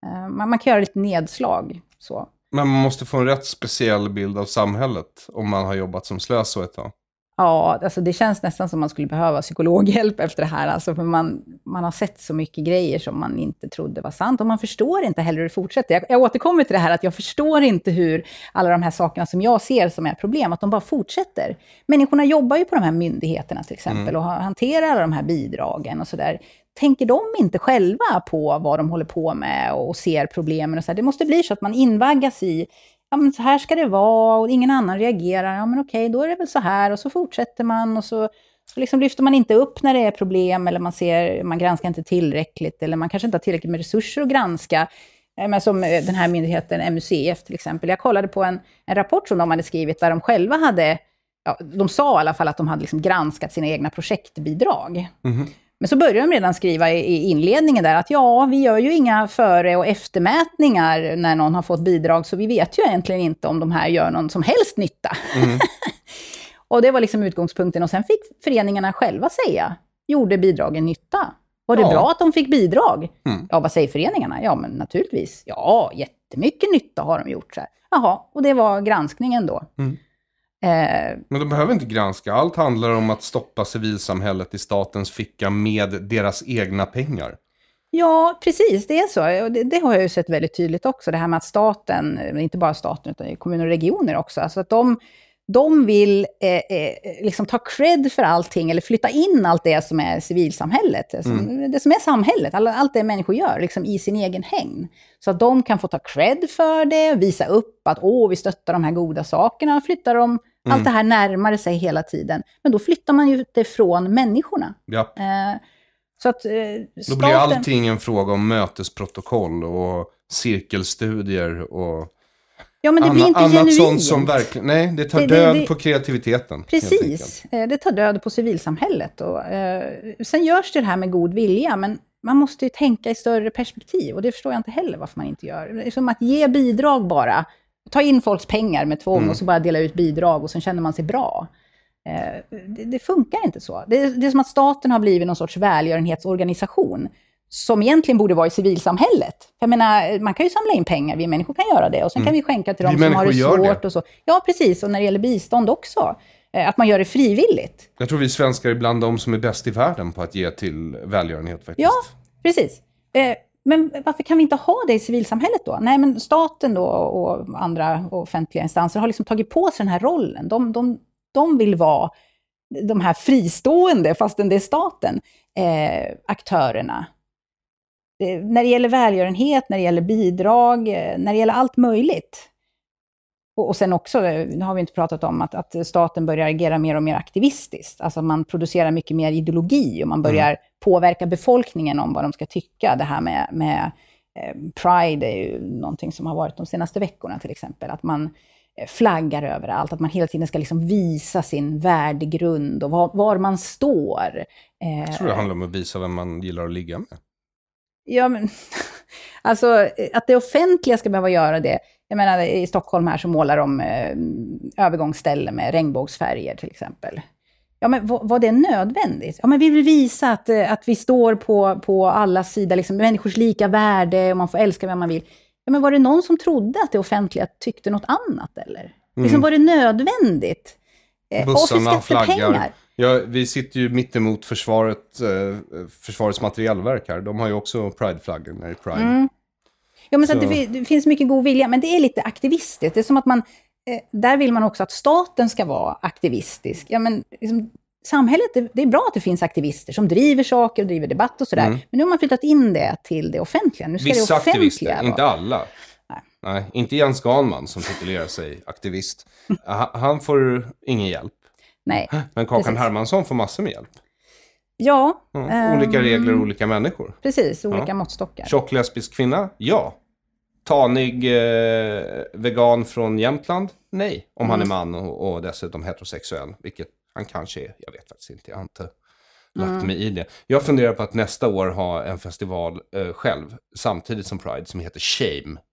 Eh, man, man kan göra lite nedslag. Så. Men man måste få en rätt speciell bild av samhället om man har jobbat som slös så ett tag. Ja, alltså det känns nästan som att man skulle behöva psykologhjälp efter det här, alltså för man, man har sett så mycket grejer som man inte trodde var sant, och man förstår inte heller hur det fortsätter. Jag, jag återkommer till det här att jag förstår inte hur alla de här sakerna som jag ser som är problem, att de bara fortsätter. Människorna jobbar ju på de här myndigheterna till exempel, mm. och hanterar alla de här bidragen och sådär. Tänker de inte själva på vad de håller på med och ser problemen? Och så här? Det måste bli så att man invaggas i ja men så här ska det vara och ingen annan reagerar, ja men okej, då är det väl så här och så fortsätter man och så, så liksom lyfter man inte upp när det är problem eller man ser, man granskar inte tillräckligt eller man kanske inte har tillräckligt med resurser att granska. Men som eh, den här myndigheten eh, MUCF till exempel. Jag kollade på en, en rapport som de hade skrivit där de själva hade, ja, de sa i alla fall att de hade liksom granskat sina egna projektbidrag. Mm -hmm. Men så börjar de redan skriva i inledningen där att ja, vi gör ju inga före och eftermätningar när någon har fått bidrag, så vi vet ju egentligen inte om de här gör någon som helst nytta. Mm. (laughs) och det var liksom utgångspunkten. Och sen fick föreningarna själva säga, gjorde bidragen nytta? Var det ja. bra att de fick bidrag? Mm. Ja, vad säger föreningarna? Ja, men naturligtvis. Ja, jättemycket nytta har de gjort. Så här. Jaha, och det var granskningen då. Mm. Eh, men de behöver inte granska. Allt handlar om att stoppa civilsamhället i statens ficka med deras egna pengar. Ja, precis, det är så. det, det, har jag ju sett väldigt tydligt också, det här med att staten, inte bara staten, utan kommuner och regioner också, alltså att de, de vill eh, eh liksom ta cred för allting, eller flytta in allt det som är civilsamhället, alltså, mm. det som är samhället, all, allt det människor gör, liksom i sin egen hägn. Så att de kan få ta cred för det, visa upp att åh, vi stöttar de här goda sakerna, flytta dem allt mm. det här närmar sig hela tiden. Men då flyttar man ju det från människorna. Ja. Eh, så att, staten... Eh, då blir allting en fråga om mötesprotokoll och cirkelstudier och... Ja, men det blir inte annat genuint. sånt som verkligen... Nej, det tar det, död det, det, på kreativiteten. Precis. Eh, det tar död på civilsamhället. Och, eh, sen görs det här med god vilja, men man måste ju tänka i större perspektiv. Och det förstår jag inte heller varför man inte gör. Det är som att ge bidrag bara ta in folks pengar med tvång mm. och så bara dela ut bidrag och sen känner man sig bra. Eh, det, det, funkar inte så. Det, det är som att staten har blivit någon sorts välgörenhetsorganisation som egentligen borde vara i civilsamhället. Jag menar, man kan ju samla in pengar, vi människor kan göra det, och sen mm. kan vi skänka till de som har det svårt. Det. Och så. Ja, precis, och när det gäller bistånd också. Eh, att man gör det frivilligt. Jag tror vi svenskar är bland de som är bäst i världen på att ge till välgörenhet faktiskt. Ja, precis. Eh, men varför kan vi inte ha det i civilsamhället då? Nej, men staten då och andra offentliga instanser har liksom tagit på sig den här rollen. De, de, de vill vara de här fristående, fastän det är staten, eh, aktörerna. Eh, när det gäller välgörenhet, när det gäller bidrag, eh, när det gäller allt möjligt. Och, och sen också, eh, nu har vi inte pratat om, att, att, staten börjar agera mer och mer aktivistiskt. Alltså man producerar mycket mer ideologi och man börjar mm påverka befolkningen om vad de ska tycka. Det här med, med eh, Pride är ju någonting som har varit de senaste veckorna till exempel. Att man eh, flaggar överallt, att man hela tiden ska liksom visa sin värdegrund och var, var man står. Jag tror det eh, handlar om att visa vem man gillar att ligga med. Ja, men (laughs) alltså att det offentliga ska behöva göra det. Jag menar, i Stockholm här så målar de eh, övergångsställen med regnbågsfärger till exempel. Ja, men var det nödvändigt? Ja, men vi vill visa att, eh, att vi står på, på allas sida, liksom, människors lika värde och man får älska vem man vill. Ja, men var det någon som trodde att det offentliga tyckte något annat, eller? Mm. Liksom, var det nödvändigt? Eh, Bussarna flaggar. Ja, vi sitter ju mittemot försvaret, eh, Försvarets materielverk här. De har ju också Pride-flaggor när det är Pride. Mm. Ja, men så, så det, det, finns mycket god vilja, men det är lite aktivistiskt. Det är som att man Eh, där vill man också att staten ska vara aktivistisk. Ja, men liksom, samhället, det, är bra att det finns aktivister som driver saker och driver debatt och sådär. Mm. Men nu har man flyttat in det till det offentliga. Nu ska Vissa det offentliga aktivister, vara. inte alla. Nej. Nej. inte Jens Ganman som titulerar sig aktivist. Han får ingen hjälp. Nej. Men Kakan precis. Hermansson får massor med hjälp. Ja. ja olika um, regler, ehm, olika människor. Precis, olika ja. måttstockar. Tjock lesbisk kvinna, ja tanig eh, vegan från Jämtland? Nej, om mm. han är mm. man och, och, dessutom heterosexuell, vilket han kanske är. Jag vet faktiskt inte, jag har inte lagt mm. mig i det. Jag funderar på att nästa år ha en festival eh, själv, samtidigt som Pride, som heter Shame. (laughs)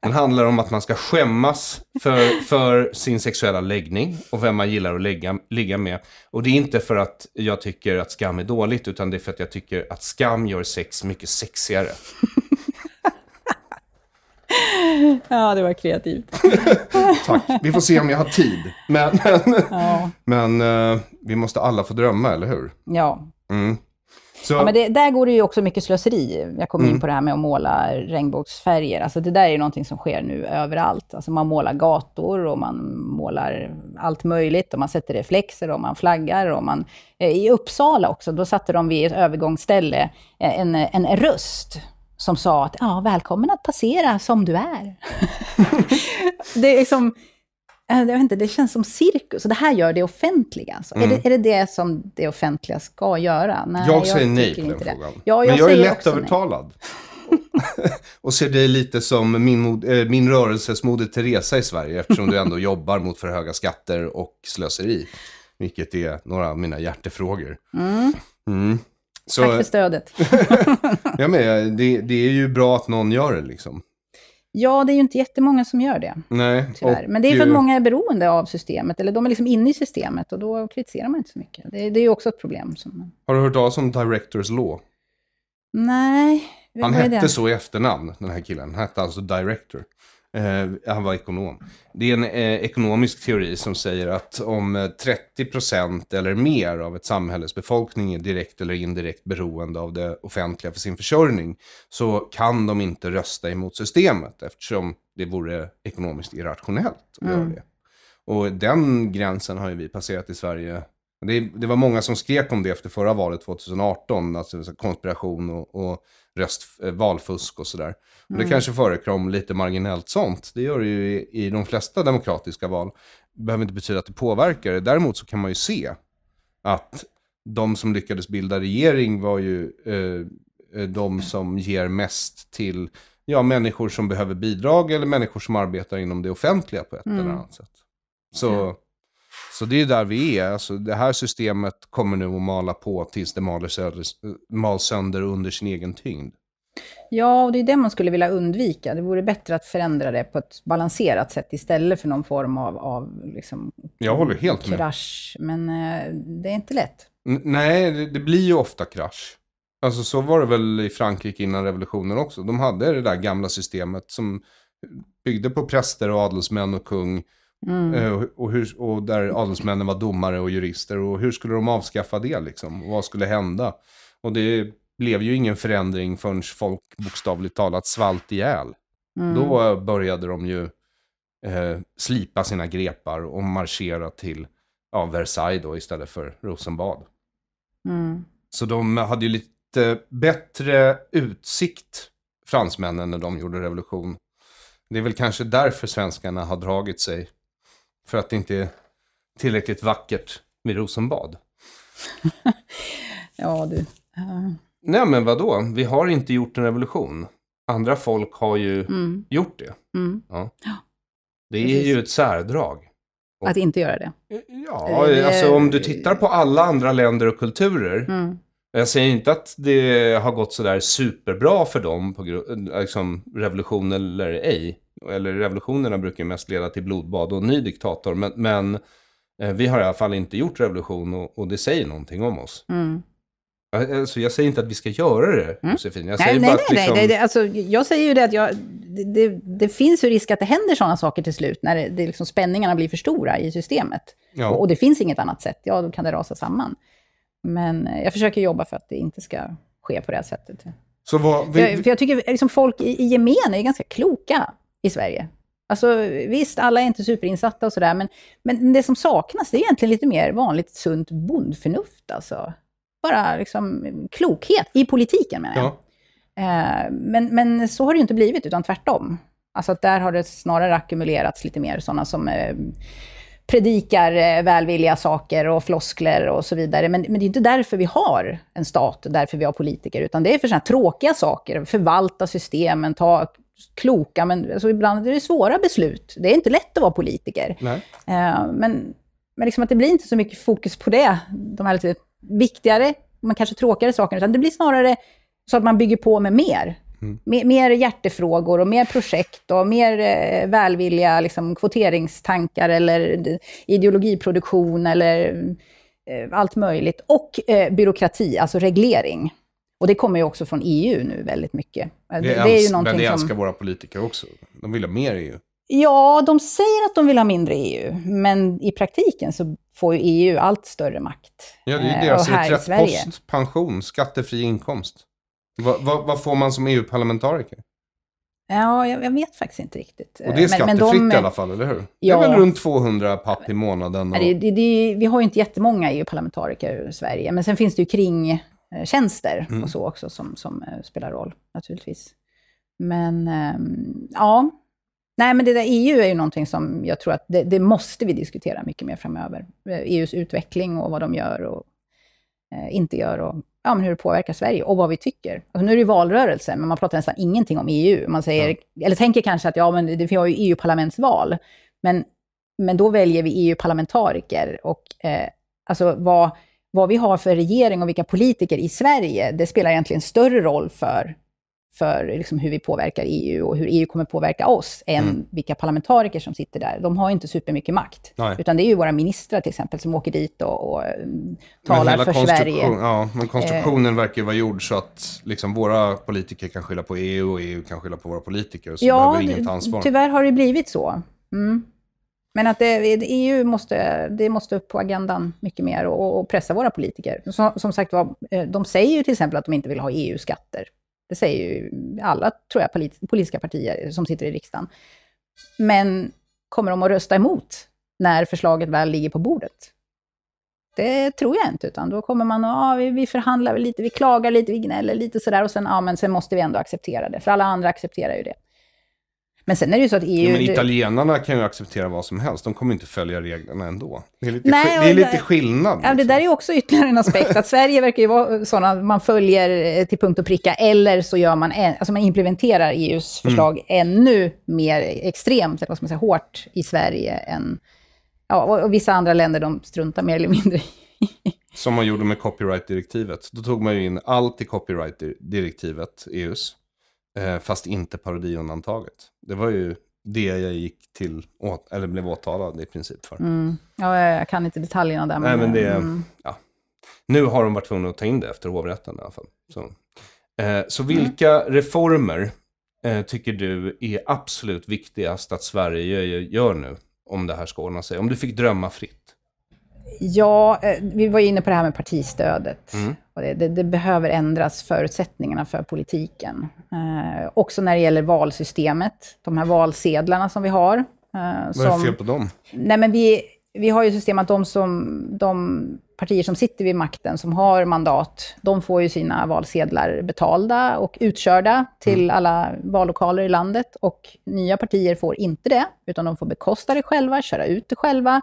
Den handlar om att man ska skämmas för, för sin sexuella läggning och vem man gillar att lägga, ligga med. Och det är inte för att jag tycker att skam är dåligt, utan det är för att jag tycker att skam gör sex mycket sexigare ja, det var kreativt. (laughs) Tack. Vi får se om jag har tid. Men, men, ja. men uh, vi måste alla få drömma, eller hur? Ja. Mm. Så... ja men det, där går det ju också mycket slöseri. Jag kom mm. in på det här med att måla regnbågsfärger. Alltså det där är ju någonting som sker nu överallt. Alltså man målar gator och man målar allt möjligt. Och man sätter reflexer och man flaggar. Och man, eh, I Uppsala också, då satte de vid ett övergångsställe eh, en, en röst som sa att ja, välkommen att passera som du är. (laughs) det är som liksom, eh, jag vet inte, det känns som cirkus. Och det här gör det offentliga. Alltså. Mm. Är, det, mm. är det det som det offentliga ska göra? Nej, jag, jag säger nej på den frågan. Ja, jag Men jag är lättövertalad. (laughs) och ser dig lite som min, mod, äh, min rörelses Moder Teresa i Sverige, eftersom du ändå (laughs) jobbar mot för höga skatter och slöseri. Vilket är några av mina hjärtefrågor. Mm. Mm. Så, Tack för stödet. (laughs) ja, men, eh, det, det är ju bra att någon gör det liksom. Ja, det är ju inte jättemånga som gör det. Nej. Tyvärr. Men det är för att många är beroende av systemet, eller de är liksom inne i systemet och då kritiserar man inte så mycket. Det, det är ju också ett problem. Som... Har du hört talas om Directors Law? Nej. Han hette så i efternamn, den här killen. Han hette alltså Director. Eh, han var ekonom. Det är en eh, ekonomisk teori som säger att om 30 eh, eller mer av ett samhälles befolkning är direkt eller indirekt beroende av det offentliga för sin försörjning så kan de inte rösta emot systemet eftersom det vore ekonomiskt irrationellt att mm. göra det. Och den gränsen har ju vi passerat i Sverige det, det, var många som skrek om det efter förra valet 2018, alltså konspiration och, och röst, eh, valfusk och sådär. Mm. det kanske förekom lite marginellt sånt. Det gör det ju i, i de flesta demokratiska val. Det behöver inte betyda att det påverkar. Däremot så kan man ju se att de som lyckades bilda regering var ju eh, eh, de som ger mest till ja, människor som behöver bidrag eller människor som arbetar inom det offentliga på ett mm. eller annat sätt. Så så det är där vi är. Alltså, det här systemet kommer nu att mala på tills det maler sönder, mal sönder under sin egen tyngd. Ja, och det är det man skulle vilja undvika. Det vore bättre att förändra det på ett balanserat sätt istället för någon form av, av liksom, Jag håller helt krasch. Med. Men eh, det är inte lätt. N nej, det, det, blir ju ofta krasch. Alltså så var det väl i Frankrike innan revolutionen också. De hade det där gamla systemet som byggde på präster och adelsmän och kung Mm. Eh, och, hur, och där adelsmännen var domare och jurister. Och hur skulle de avskaffa det liksom? Och vad skulle hända? Och det blev ju ingen förändring förrän folk bokstavligt talat svalt ihjäl. Mm. Då började de ju eh, slipa sina grepar och marschera till ja, Versailles då istället för Rosenbad. Mm. Så de hade ju lite bättre utsikt, fransmännen, när de gjorde revolution. Det är väl kanske därför svenskarna har dragit sig för att det inte är tillräckligt vackert vid Rosenbad. (laughs) ja, du. Uh... Nej, men vadå? Vi har inte gjort en revolution. Andra folk har ju mm. gjort det. Mm. Ja. Det är ju ett särdrag. Och... Att inte göra det? Eh, ja, alltså om du tittar på alla andra länder och kulturer. Mm. Jag säger inte att det har gått sådär superbra för dem, på liksom revolution eller ej eller revolutionerna brukar ju mest leda till blodbad och ny diktator. Men, men eh, vi har i alla fall inte gjort revolution och, och det säger någonting om oss. Mm. Alltså, jag säger inte att vi ska göra det, mm. Josefin. Jag säger bara nej, nej, liksom... nej, nej. Alltså, jag säger ju det att jag, det, det, finns ju risk att det händer sådana saker till slut, när det, det liksom spänningarna blir för stora i systemet. Ja. Och, och, det finns inget annat sätt, ja, då kan det rasa samman. Men eh, jag försöker jobba för att det inte ska ske på det här sättet. Så vad, vi... för, jag, för jag tycker liksom folk i, i gemen är ganska kloka i Sverige. Alltså visst, alla är inte superinsatta och sådär, men, men det som saknas det är egentligen lite mer vanligt sunt bondförnuft alltså. Bara liksom klokhet i politiken menar jag. Ja. Eh, men, men så har det ju inte blivit, utan tvärtom. Alltså att där har det snarare ackumulerats lite mer sådana som eh, predikar eh, välvilliga saker och floskler och så vidare. Men, men det är inte därför vi har en stat, därför vi har politiker, utan det är för sådana tråkiga saker. Förvalta systemen, ta kloka, men alltså ibland är det svåra beslut. Det är inte lätt att vara politiker. Nej. Eh, men, men liksom att det blir inte så mycket fokus på det, de här lite viktigare, men kanske tråkigare sakerna, utan det blir snarare så att man bygger på med mer. Mm. Mer, hjärtefrågor och mer projekt och mer eh, välvilliga liksom, kvoteringstankar eller ideologiproduktion eller eh, allt möjligt. Och eh, byråkrati, alltså reglering. Och det kommer ju också från EU nu väldigt mycket. Alltså, det, det är, ju någonting men det älskar som... våra politiker också. De vill ha mer EU. Ja, de säger att de vill ha mindre EU, men i praktiken så får ju EU allt större makt. Ja, det är ju eh, deras reträttpost, pension, skattefri inkomst. Vad, vad, vad får man som EU-parlamentariker? Ja, jag, jag, vet faktiskt inte riktigt. Och det är skattefritt eh, men, men de, i alla fall, eller hur? Ja, det är väl runt 200 papp i månaden? Och... Det, det, det, vi har ju inte jättemånga EU-parlamentariker i Sverige, men sen finns det ju kring Eh, tjänster mm. och så också som, som eh, spelar roll naturligtvis. Men ehm, ja, nej men det där EU är ju någonting som jag tror att det, det, måste vi diskutera mycket mer framöver. EUs eh, e utveckling och vad de gör och inte gör och ja, men hur det påverkar Sverige och vad vi tycker. Alltså, nu är det ju valrörelse, men man pratar nästan ingenting om EU. Man säger, ja. eller tänker kanske att ja, men det, vi har ju EU-parlamentsval, men, men då väljer vi EU-parlamentariker och eh, alltså vad vad vi har för regering och vilka politiker i Sverige, det spelar egentligen större roll för, för liksom hur vi påverkar EU och hur EU kommer påverka oss, än mm. vilka parlamentariker som sitter där. De har inte supermycket makt. Nej. Utan det är ju våra ministrar till exempel som åker dit och, och mm, talar för Sverige. Ja, men eh. konstruktionen eh. verkar ju vara gjord så att liksom våra politiker kan skylla på EU och EU kan skylla på våra politiker. Så ja, behöver inget ansvar. tyvärr har det blivit så. Mm. Men att det, EU måste, det måste upp på agendan mycket mer och, och pressa våra politiker. Som, som sagt var, eh, de säger ju till exempel att de inte vill ha EU-skatter. Det säger ju alla, tror jag, polit, politiska partier som sitter i riksdagen. Men kommer de att rösta emot när förslaget väl ligger på bordet? Det tror jag inte, utan då kommer man att, ah, vi, vi förhandlar lite, vi klagar lite, vi gnäller lite sådär, och sen, ah, men sen måste vi ändå acceptera det, för alla andra accepterar ju det. Men sen är det ju så att EU... Ja, men italienarna kan ju acceptera vad som helst. De kommer inte följa reglerna ändå. Det är lite, Nej, det är lite skillnad. Liksom. det där är också ytterligare en aspekt. Att Sverige verkar ju vara sådana, man följer eh, till punkt och pricka. Eller så gör man, alltså man implementerar EUs mm. förslag mm. ännu mer extremt, eller vad ska man säga, hårt i Sverige än... Ja, och, vissa andra länder de struntar mer eller mindre i. Som man gjorde med copyrightdirektivet. Då tog man ju in allt i copyrightdirektivet, EUs. Eh, fast inte parodiundantaget. Det var ju det jag gick till, eller blev åtalad i princip för. Mm. Ja, jag kan inte detaljerna där. Men, Nej, men det, mm. ja. Nu har de varit tvungna att ta in det efter hovrätten i alla fall. Så, eh, så mm. vilka mm. reformer eh, tycker du är absolut viktigast att Sverige gör nu om det här ska ordna sig? Om du fick drömma fritt. Ja, eh, vi var ju inne på det här med partistödet. Mm. Det, det, det, behöver ändras förutsättningarna för politiken. Eh, också när det gäller valsystemet, de här valsedlarna som vi har. Eh, Vad som, är det fel på dem? Nej, men vi, vi har ju system att de, som, de partier som sitter vid makten, som har mandat, de får ju sina valsedlar betalda och utkörda till mm. alla vallokaler i landet. Och nya partier får inte det, utan de får bekosta det själva, köra ut det själva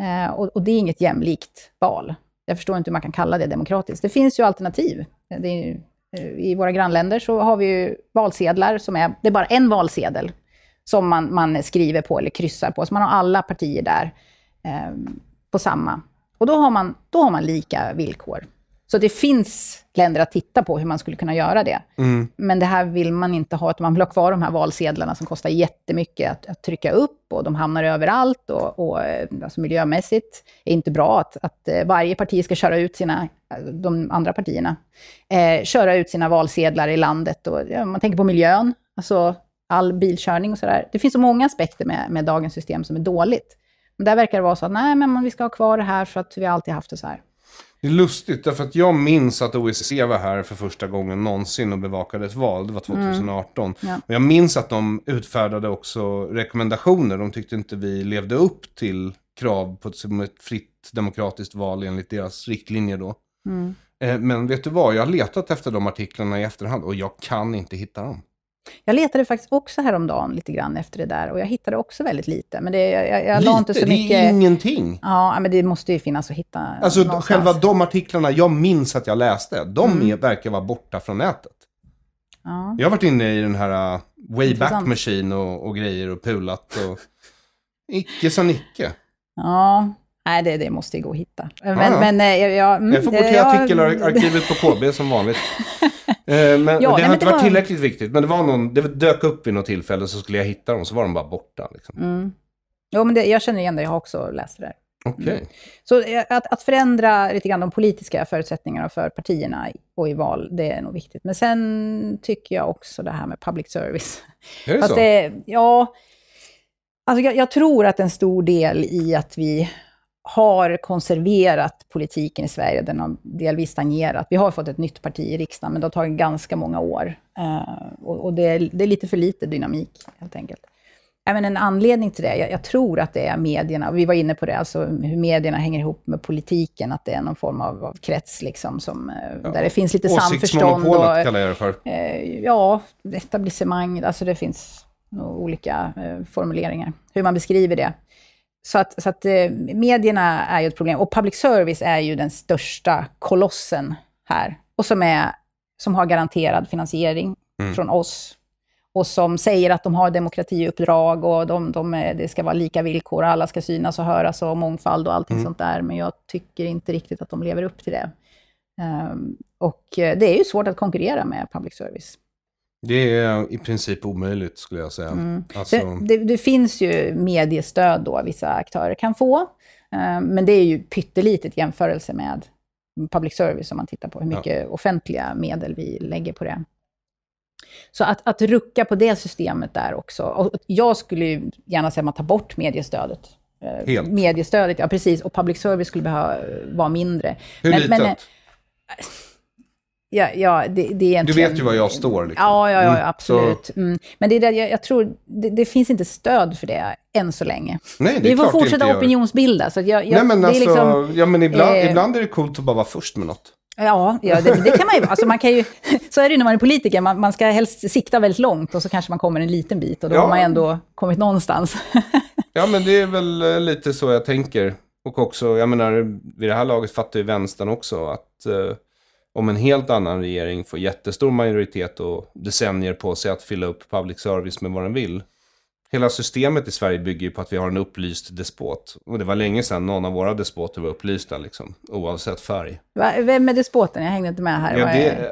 Eh, och, och, det är inget jämlikt val. Jag förstår inte hur man kan kalla det demokratiskt. Det finns ju alternativ. Eh, ju, eh, I våra grannländer så har vi ju valsedlar som är... Det är bara en valsedel som man, man skriver på eller kryssar på. Så man har alla partier där eh, på samma. Och då har man, då har man lika villkor. Så det finns länder att titta på hur man skulle kunna göra det. Mm. Men det här vill man inte ha, utan man vill ha kvar de här valsedlarna som kostar jättemycket att, att trycka upp och de hamnar överallt och, och eh, alltså miljömässigt är inte bra att, att eh, varje parti ska köra ut sina, alltså de andra partierna, eh, köra ut sina valsedlar i landet. Och, ja, man tänker på miljön, alltså all bilkörning och sådär. Det finns så många aspekter med, med dagens system som är dåligt. Men där verkar det vara så att nej, men vi ska ha kvar det här för att vi alltid haft det så här. Det är lustigt, därför att jag minns att OSSE var här för första gången någonsin och bevakade ett val. Det var 2018. Mm. Ja. Och jag minns att de utfärdade också rekommendationer. De tyckte inte vi levde upp till krav på ett fritt demokratiskt val enligt deras riktlinjer då. Mm. Eh, men vet du vad, jag har letat efter de artiklarna i efterhand och jag kan inte hitta dem. Jag letade faktiskt också häromdagen lite grann efter det där och jag hittade också väldigt lite. Men det, jag, jag, jag lite? inte så mycket... Det är ingenting! Ja, men det måste ju finnas att hitta Alltså någonstans. själva de artiklarna jag minns att jag läste, de mm. är, verkar vara borta från nätet. Ja. Jag har varit inne i den här uh, Wayback Machine och, och, grejer och pulat och icke sa Nicke. Ja, Nej, det, det måste gå att hitta. Men, ja. men, eh, ja, mm, jag får gå eh, till ja, artikelarkivet på KB som vanligt. (laughs) Eh, men det har inte varit var... tillräckligt viktigt, men det, var någon, det dök upp vid något tillfälle så skulle jag hitta dem, så var de bara borta. Liksom. Mm. Jo, men det, jag känner igen det, jag har också läst det där. Okay. Mm. Så att, att, förändra lite grann de politiska förutsättningarna för partierna och i val, det är nog viktigt. Men sen tycker jag också det här med public service. Är det så? Det, ja. Alltså jag, jag tror att en stor del i att vi har konserverat politiken i Sverige. Den har delvis stagnerat. Vi har fått ett nytt parti i riksdagen, men det har tagit ganska många år. Eh, och, och det, är, det, är, lite för lite dynamik, helt enkelt. Även en anledning till det, jag, jag tror att det är medierna. Vi var inne på det, alltså hur medierna hänger ihop med politiken, att det är någon form av, av krets, liksom, som, eh, ja, där det finns lite samförstånd. Åsiktsmonopolet kallar jag det för. Eh, ja, etablissemang, alltså det finns nog olika eh, formuleringar, hur man beskriver det. Så att, så att eh, medierna är ju ett problem. Och public service är ju den största kolossen här. Och som, är, som har garanterad finansiering mm. från oss. Och som säger att de har demokratiuppdrag och de, de, eh, det ska vara lika villkor. Alla ska synas och höras och mångfald och allting mm. sånt där. Men jag tycker inte riktigt att de lever upp till det. Um, och eh, det är ju svårt att konkurrera med public service. Det är i princip omöjligt skulle jag säga. Mm. Alltså... Det, det, det, finns ju mediestöd då vissa aktörer kan få, eh, men det är ju pyttelitet i jämförelse med public service om man tittar på hur mycket ja. offentliga medel vi lägger på det. Så att, att rucka på det systemet där också. Och jag skulle gärna säga att man tar bort mediestödet. Eh, Helt. Mediestödet, ja precis. Och public service skulle behöva vara mindre. Hur men, litet? Men, eh, Ja, ja, det, det är egentligen... Du vet ju var jag står. Liksom. Ja, ja, ja, mm, absolut. Mm. Men det, är det jag, jag tror, det, det, finns inte stöd för det än så länge. Nej, det är Vi får fortsätta opinionsbilda. Så jag, jag, Nej, men, det alltså, liksom, ja, men ibland, eh, ibland är det coolt att bara vara först med något. Ja, ja det, det, kan man ju alltså man kan ju, (laughs) Så är det ju när man är politiker, man, man ska helst sikta väldigt långt och så kanske man kommer en liten bit och då ja. har man ändå kommit någonstans. (laughs) Ja, men det är väl eh, lite så jag tänker. Och också, jag menar, vid det här laget fattar ju vänstern också att uh, om en helt annan regering får jättestor majoritet och decennier på sig att fylla upp public service med vad den vill. Hela systemet i Sverige bygger ju på att vi har en upplyst despot. Och det var länge sedan någon av våra despoter var upplysta, liksom, oavsett färg. Va? Vem är despoten? Jag hängde inte med här. Ja, det,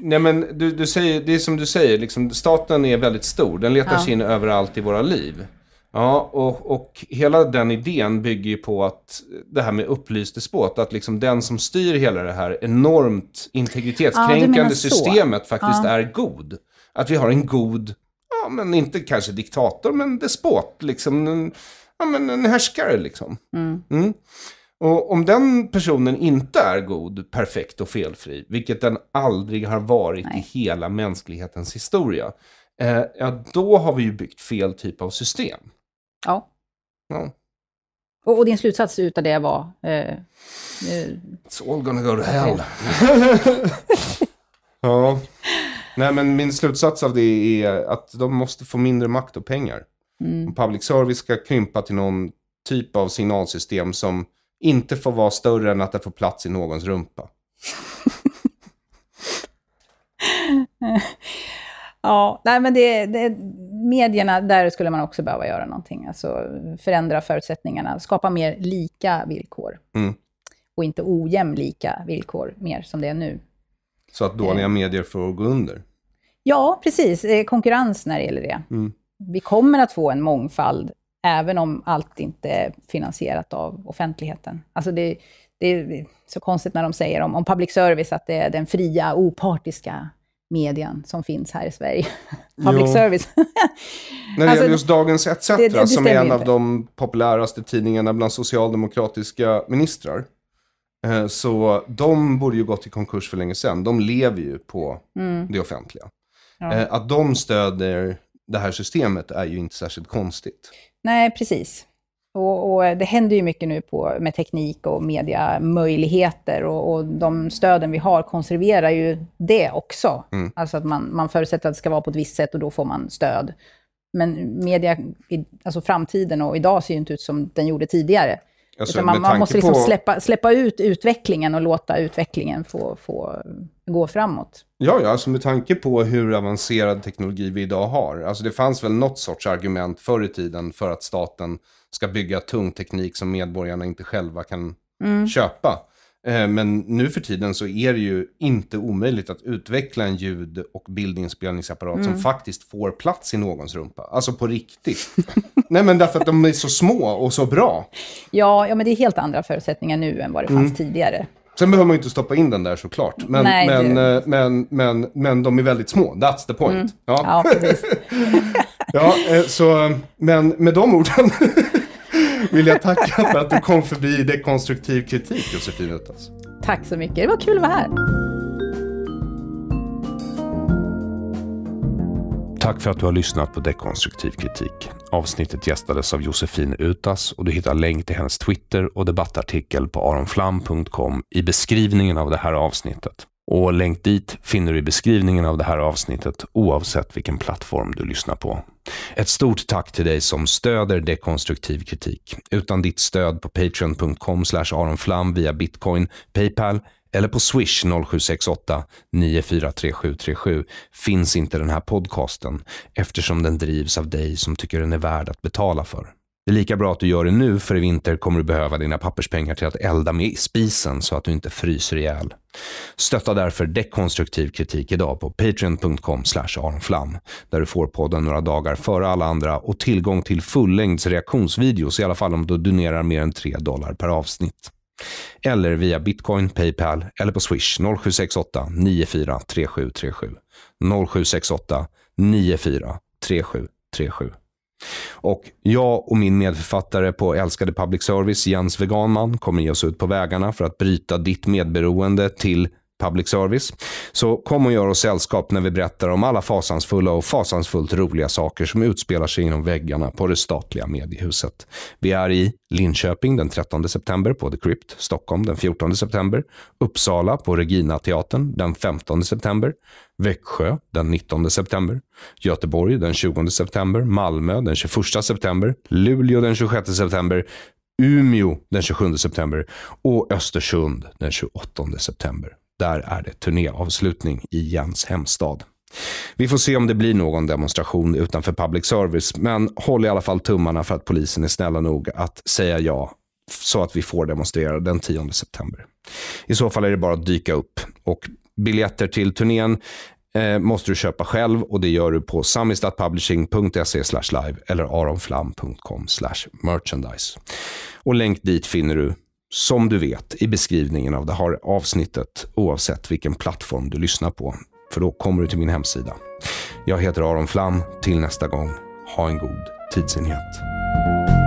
(laughs) nej, men du, du säger, det är som du säger, liksom, staten är väldigt stor. Den letar ja. sig in överallt i våra liv. Ja, och, och hela den idén bygger ju på att det här med upplyst despot, att liksom den som styr hela det här enormt integritetskränkande ja, systemet faktiskt ja. är god. Att vi har en god, ja men inte kanske diktator, men despot, liksom en, ja, men en härskare liksom. Mm. Mm. Och om den personen inte är god, perfekt och felfri, vilket den aldrig har varit Nej. i hela mänsklighetens historia, eh, ja, då har vi ju byggt fel typ av system. Ja. ja. Och, och, din slutsats utav det var? Eh, eh, It's all gonna go to hell. ja. (laughs) Nej, men min slutsats av det är att de måste få mindre makt och pengar. Mm. public service ska krympa till någon typ av signalsystem som inte får vara större än att det får plats i någons rumpa. (laughs) Ja, nej men det, det, medierna, där skulle man också behöva göra någonting. Alltså förändra förutsättningarna, skapa mer lika villkor. Mm. Och inte ojämlika villkor, mer som det är nu. Så att dåliga eh. medier får gå under? Ja, precis. Eh, konkurrens när det gäller det. Mm. Vi kommer att få en mångfald, även om allt inte är finansierat av offentligheten. Alltså det, det är så konstigt när de säger om, om public service, att det är den fria, opartiska median som finns här i Sverige. (laughs) Public service. (laughs) Alltså, När det alltså, gäller just Dagens ETC, som är en inte. av de populäraste tidningarna bland socialdemokratiska ministrar, eh, så de borde ju gått i konkurs för länge sedan. De lever ju på mm. det offentliga. Ja. Eh, att de stöder det här systemet är ju inte särskilt konstigt. Nej, precis. Och, och, eh, det händer ju mycket nu på, med teknik och mediamöjligheter och, och de stöden vi har konserverar ju det också. Mm. Alltså att man, man förutsätter att det ska vara på ett visst sätt och då får man stöd. Men media, alltså framtiden och idag ser ju inte ut som den gjorde tidigare. Alltså, man, man, måste liksom på... släppa, släppa ut utvecklingen och låta utvecklingen få, få gå framåt. Ja, ja, alltså med tanke på hur avancerad teknologi vi idag har. Alltså det fanns väl något sorts argument förr i tiden för att staten ska bygga tung teknik som medborgarna inte själva kan mm. köpa. Eh, men nu för tiden så är det ju inte omöjligt att utveckla en ljud och bildinspelningsapparat mm. som faktiskt får plats i någons rumpa. Alltså på riktigt. (laughs) Nej men därför att de är så små och så bra. Ja, ja men det är helt andra förutsättningar nu än vad det mm. fanns mm. tidigare. Sen behöver man ju inte stoppa in den där såklart. Men, Nej, men, men, eh, men, men, men de är väldigt små. That's the point. Mm. Ja. ja, precis. (laughs) ja, eh, så, men med de orden (laughs) vill jag tacka för att du kom förbi dekonstruktiv kritik, Josefin Utas. Tack så mycket. Det var kul att vara här. Tack för att du har lyssnat på Dekonstruktiv kritik. Avsnittet gästades av Josefin Utas och du hittar länk till hennes Twitter och debattartikel på aronflam.com i beskrivningen av det här avsnittet. Och länk dit finner du i beskrivningen av det här avsnittet oavsett vilken plattform du lyssnar på. Ett stort tack till dig som stöder dekonstruktiv kritik. Utan ditt stöd på patreon.com aronflam via bitcoin, Paypal eller på swish 0768 943737 finns inte den här podcasten eftersom den drivs av dig som tycker den är värd att betala för. Det är lika bra att du gör det nu, för i vinter kommer du behöva dina papperspengar till att elda med spisen så att du inte fryser ihjäl. Stötta därför dekonstruktiv kritik idag på patreon.com aronflam där du får podden några dagar före alla andra och tillgång till fullängds reaktionsvideos, i alla fall om du donerar mer än 3 dollar per avsnitt. Eller via bitcoin, Paypal eller på swish 0768 94 3737. 0768 94 3737. Och jag och min medförfattare på Älskade Public Service, Jens Veganman, kommer ge oss ut på vägarna för att bryta ditt medberoende till public service, så kom och gör oss sällskap när vi berättar om alla fasansfulla och fasansfullt roliga saker som utspelar sig inom väggarna på det statliga mediehuset. Vi är i Linköping den 13 september på The Crypt, Stockholm den 14 september, Uppsala på Regina teatern den 15 september, Växjö den 19 september, Göteborg den 20 september, Malmö den 21 september, Luleå den 26 september, Umeå den 27 september och Östersund den 28 september. Där är det turnéavslutning i Jens hemstad. Vi får se om det blir någon demonstration utanför public service, men håll i alla fall tummarna för att polisen är snälla nog att säga ja så att vi får demonstrera den 10 september. I så fall är det bara att dyka upp. Och biljetter till turnén eh, måste du köpa själv och det gör du på samistatpublishing.se live eller aronflam.com merchandise. Och länk dit finner du som du vet i beskrivningen av det här avsnittet oavsett vilken plattform du lyssnar på. För då kommer du till min hemsida. Jag heter Aron Flam. Till nästa gång, ha en god tidsenhet.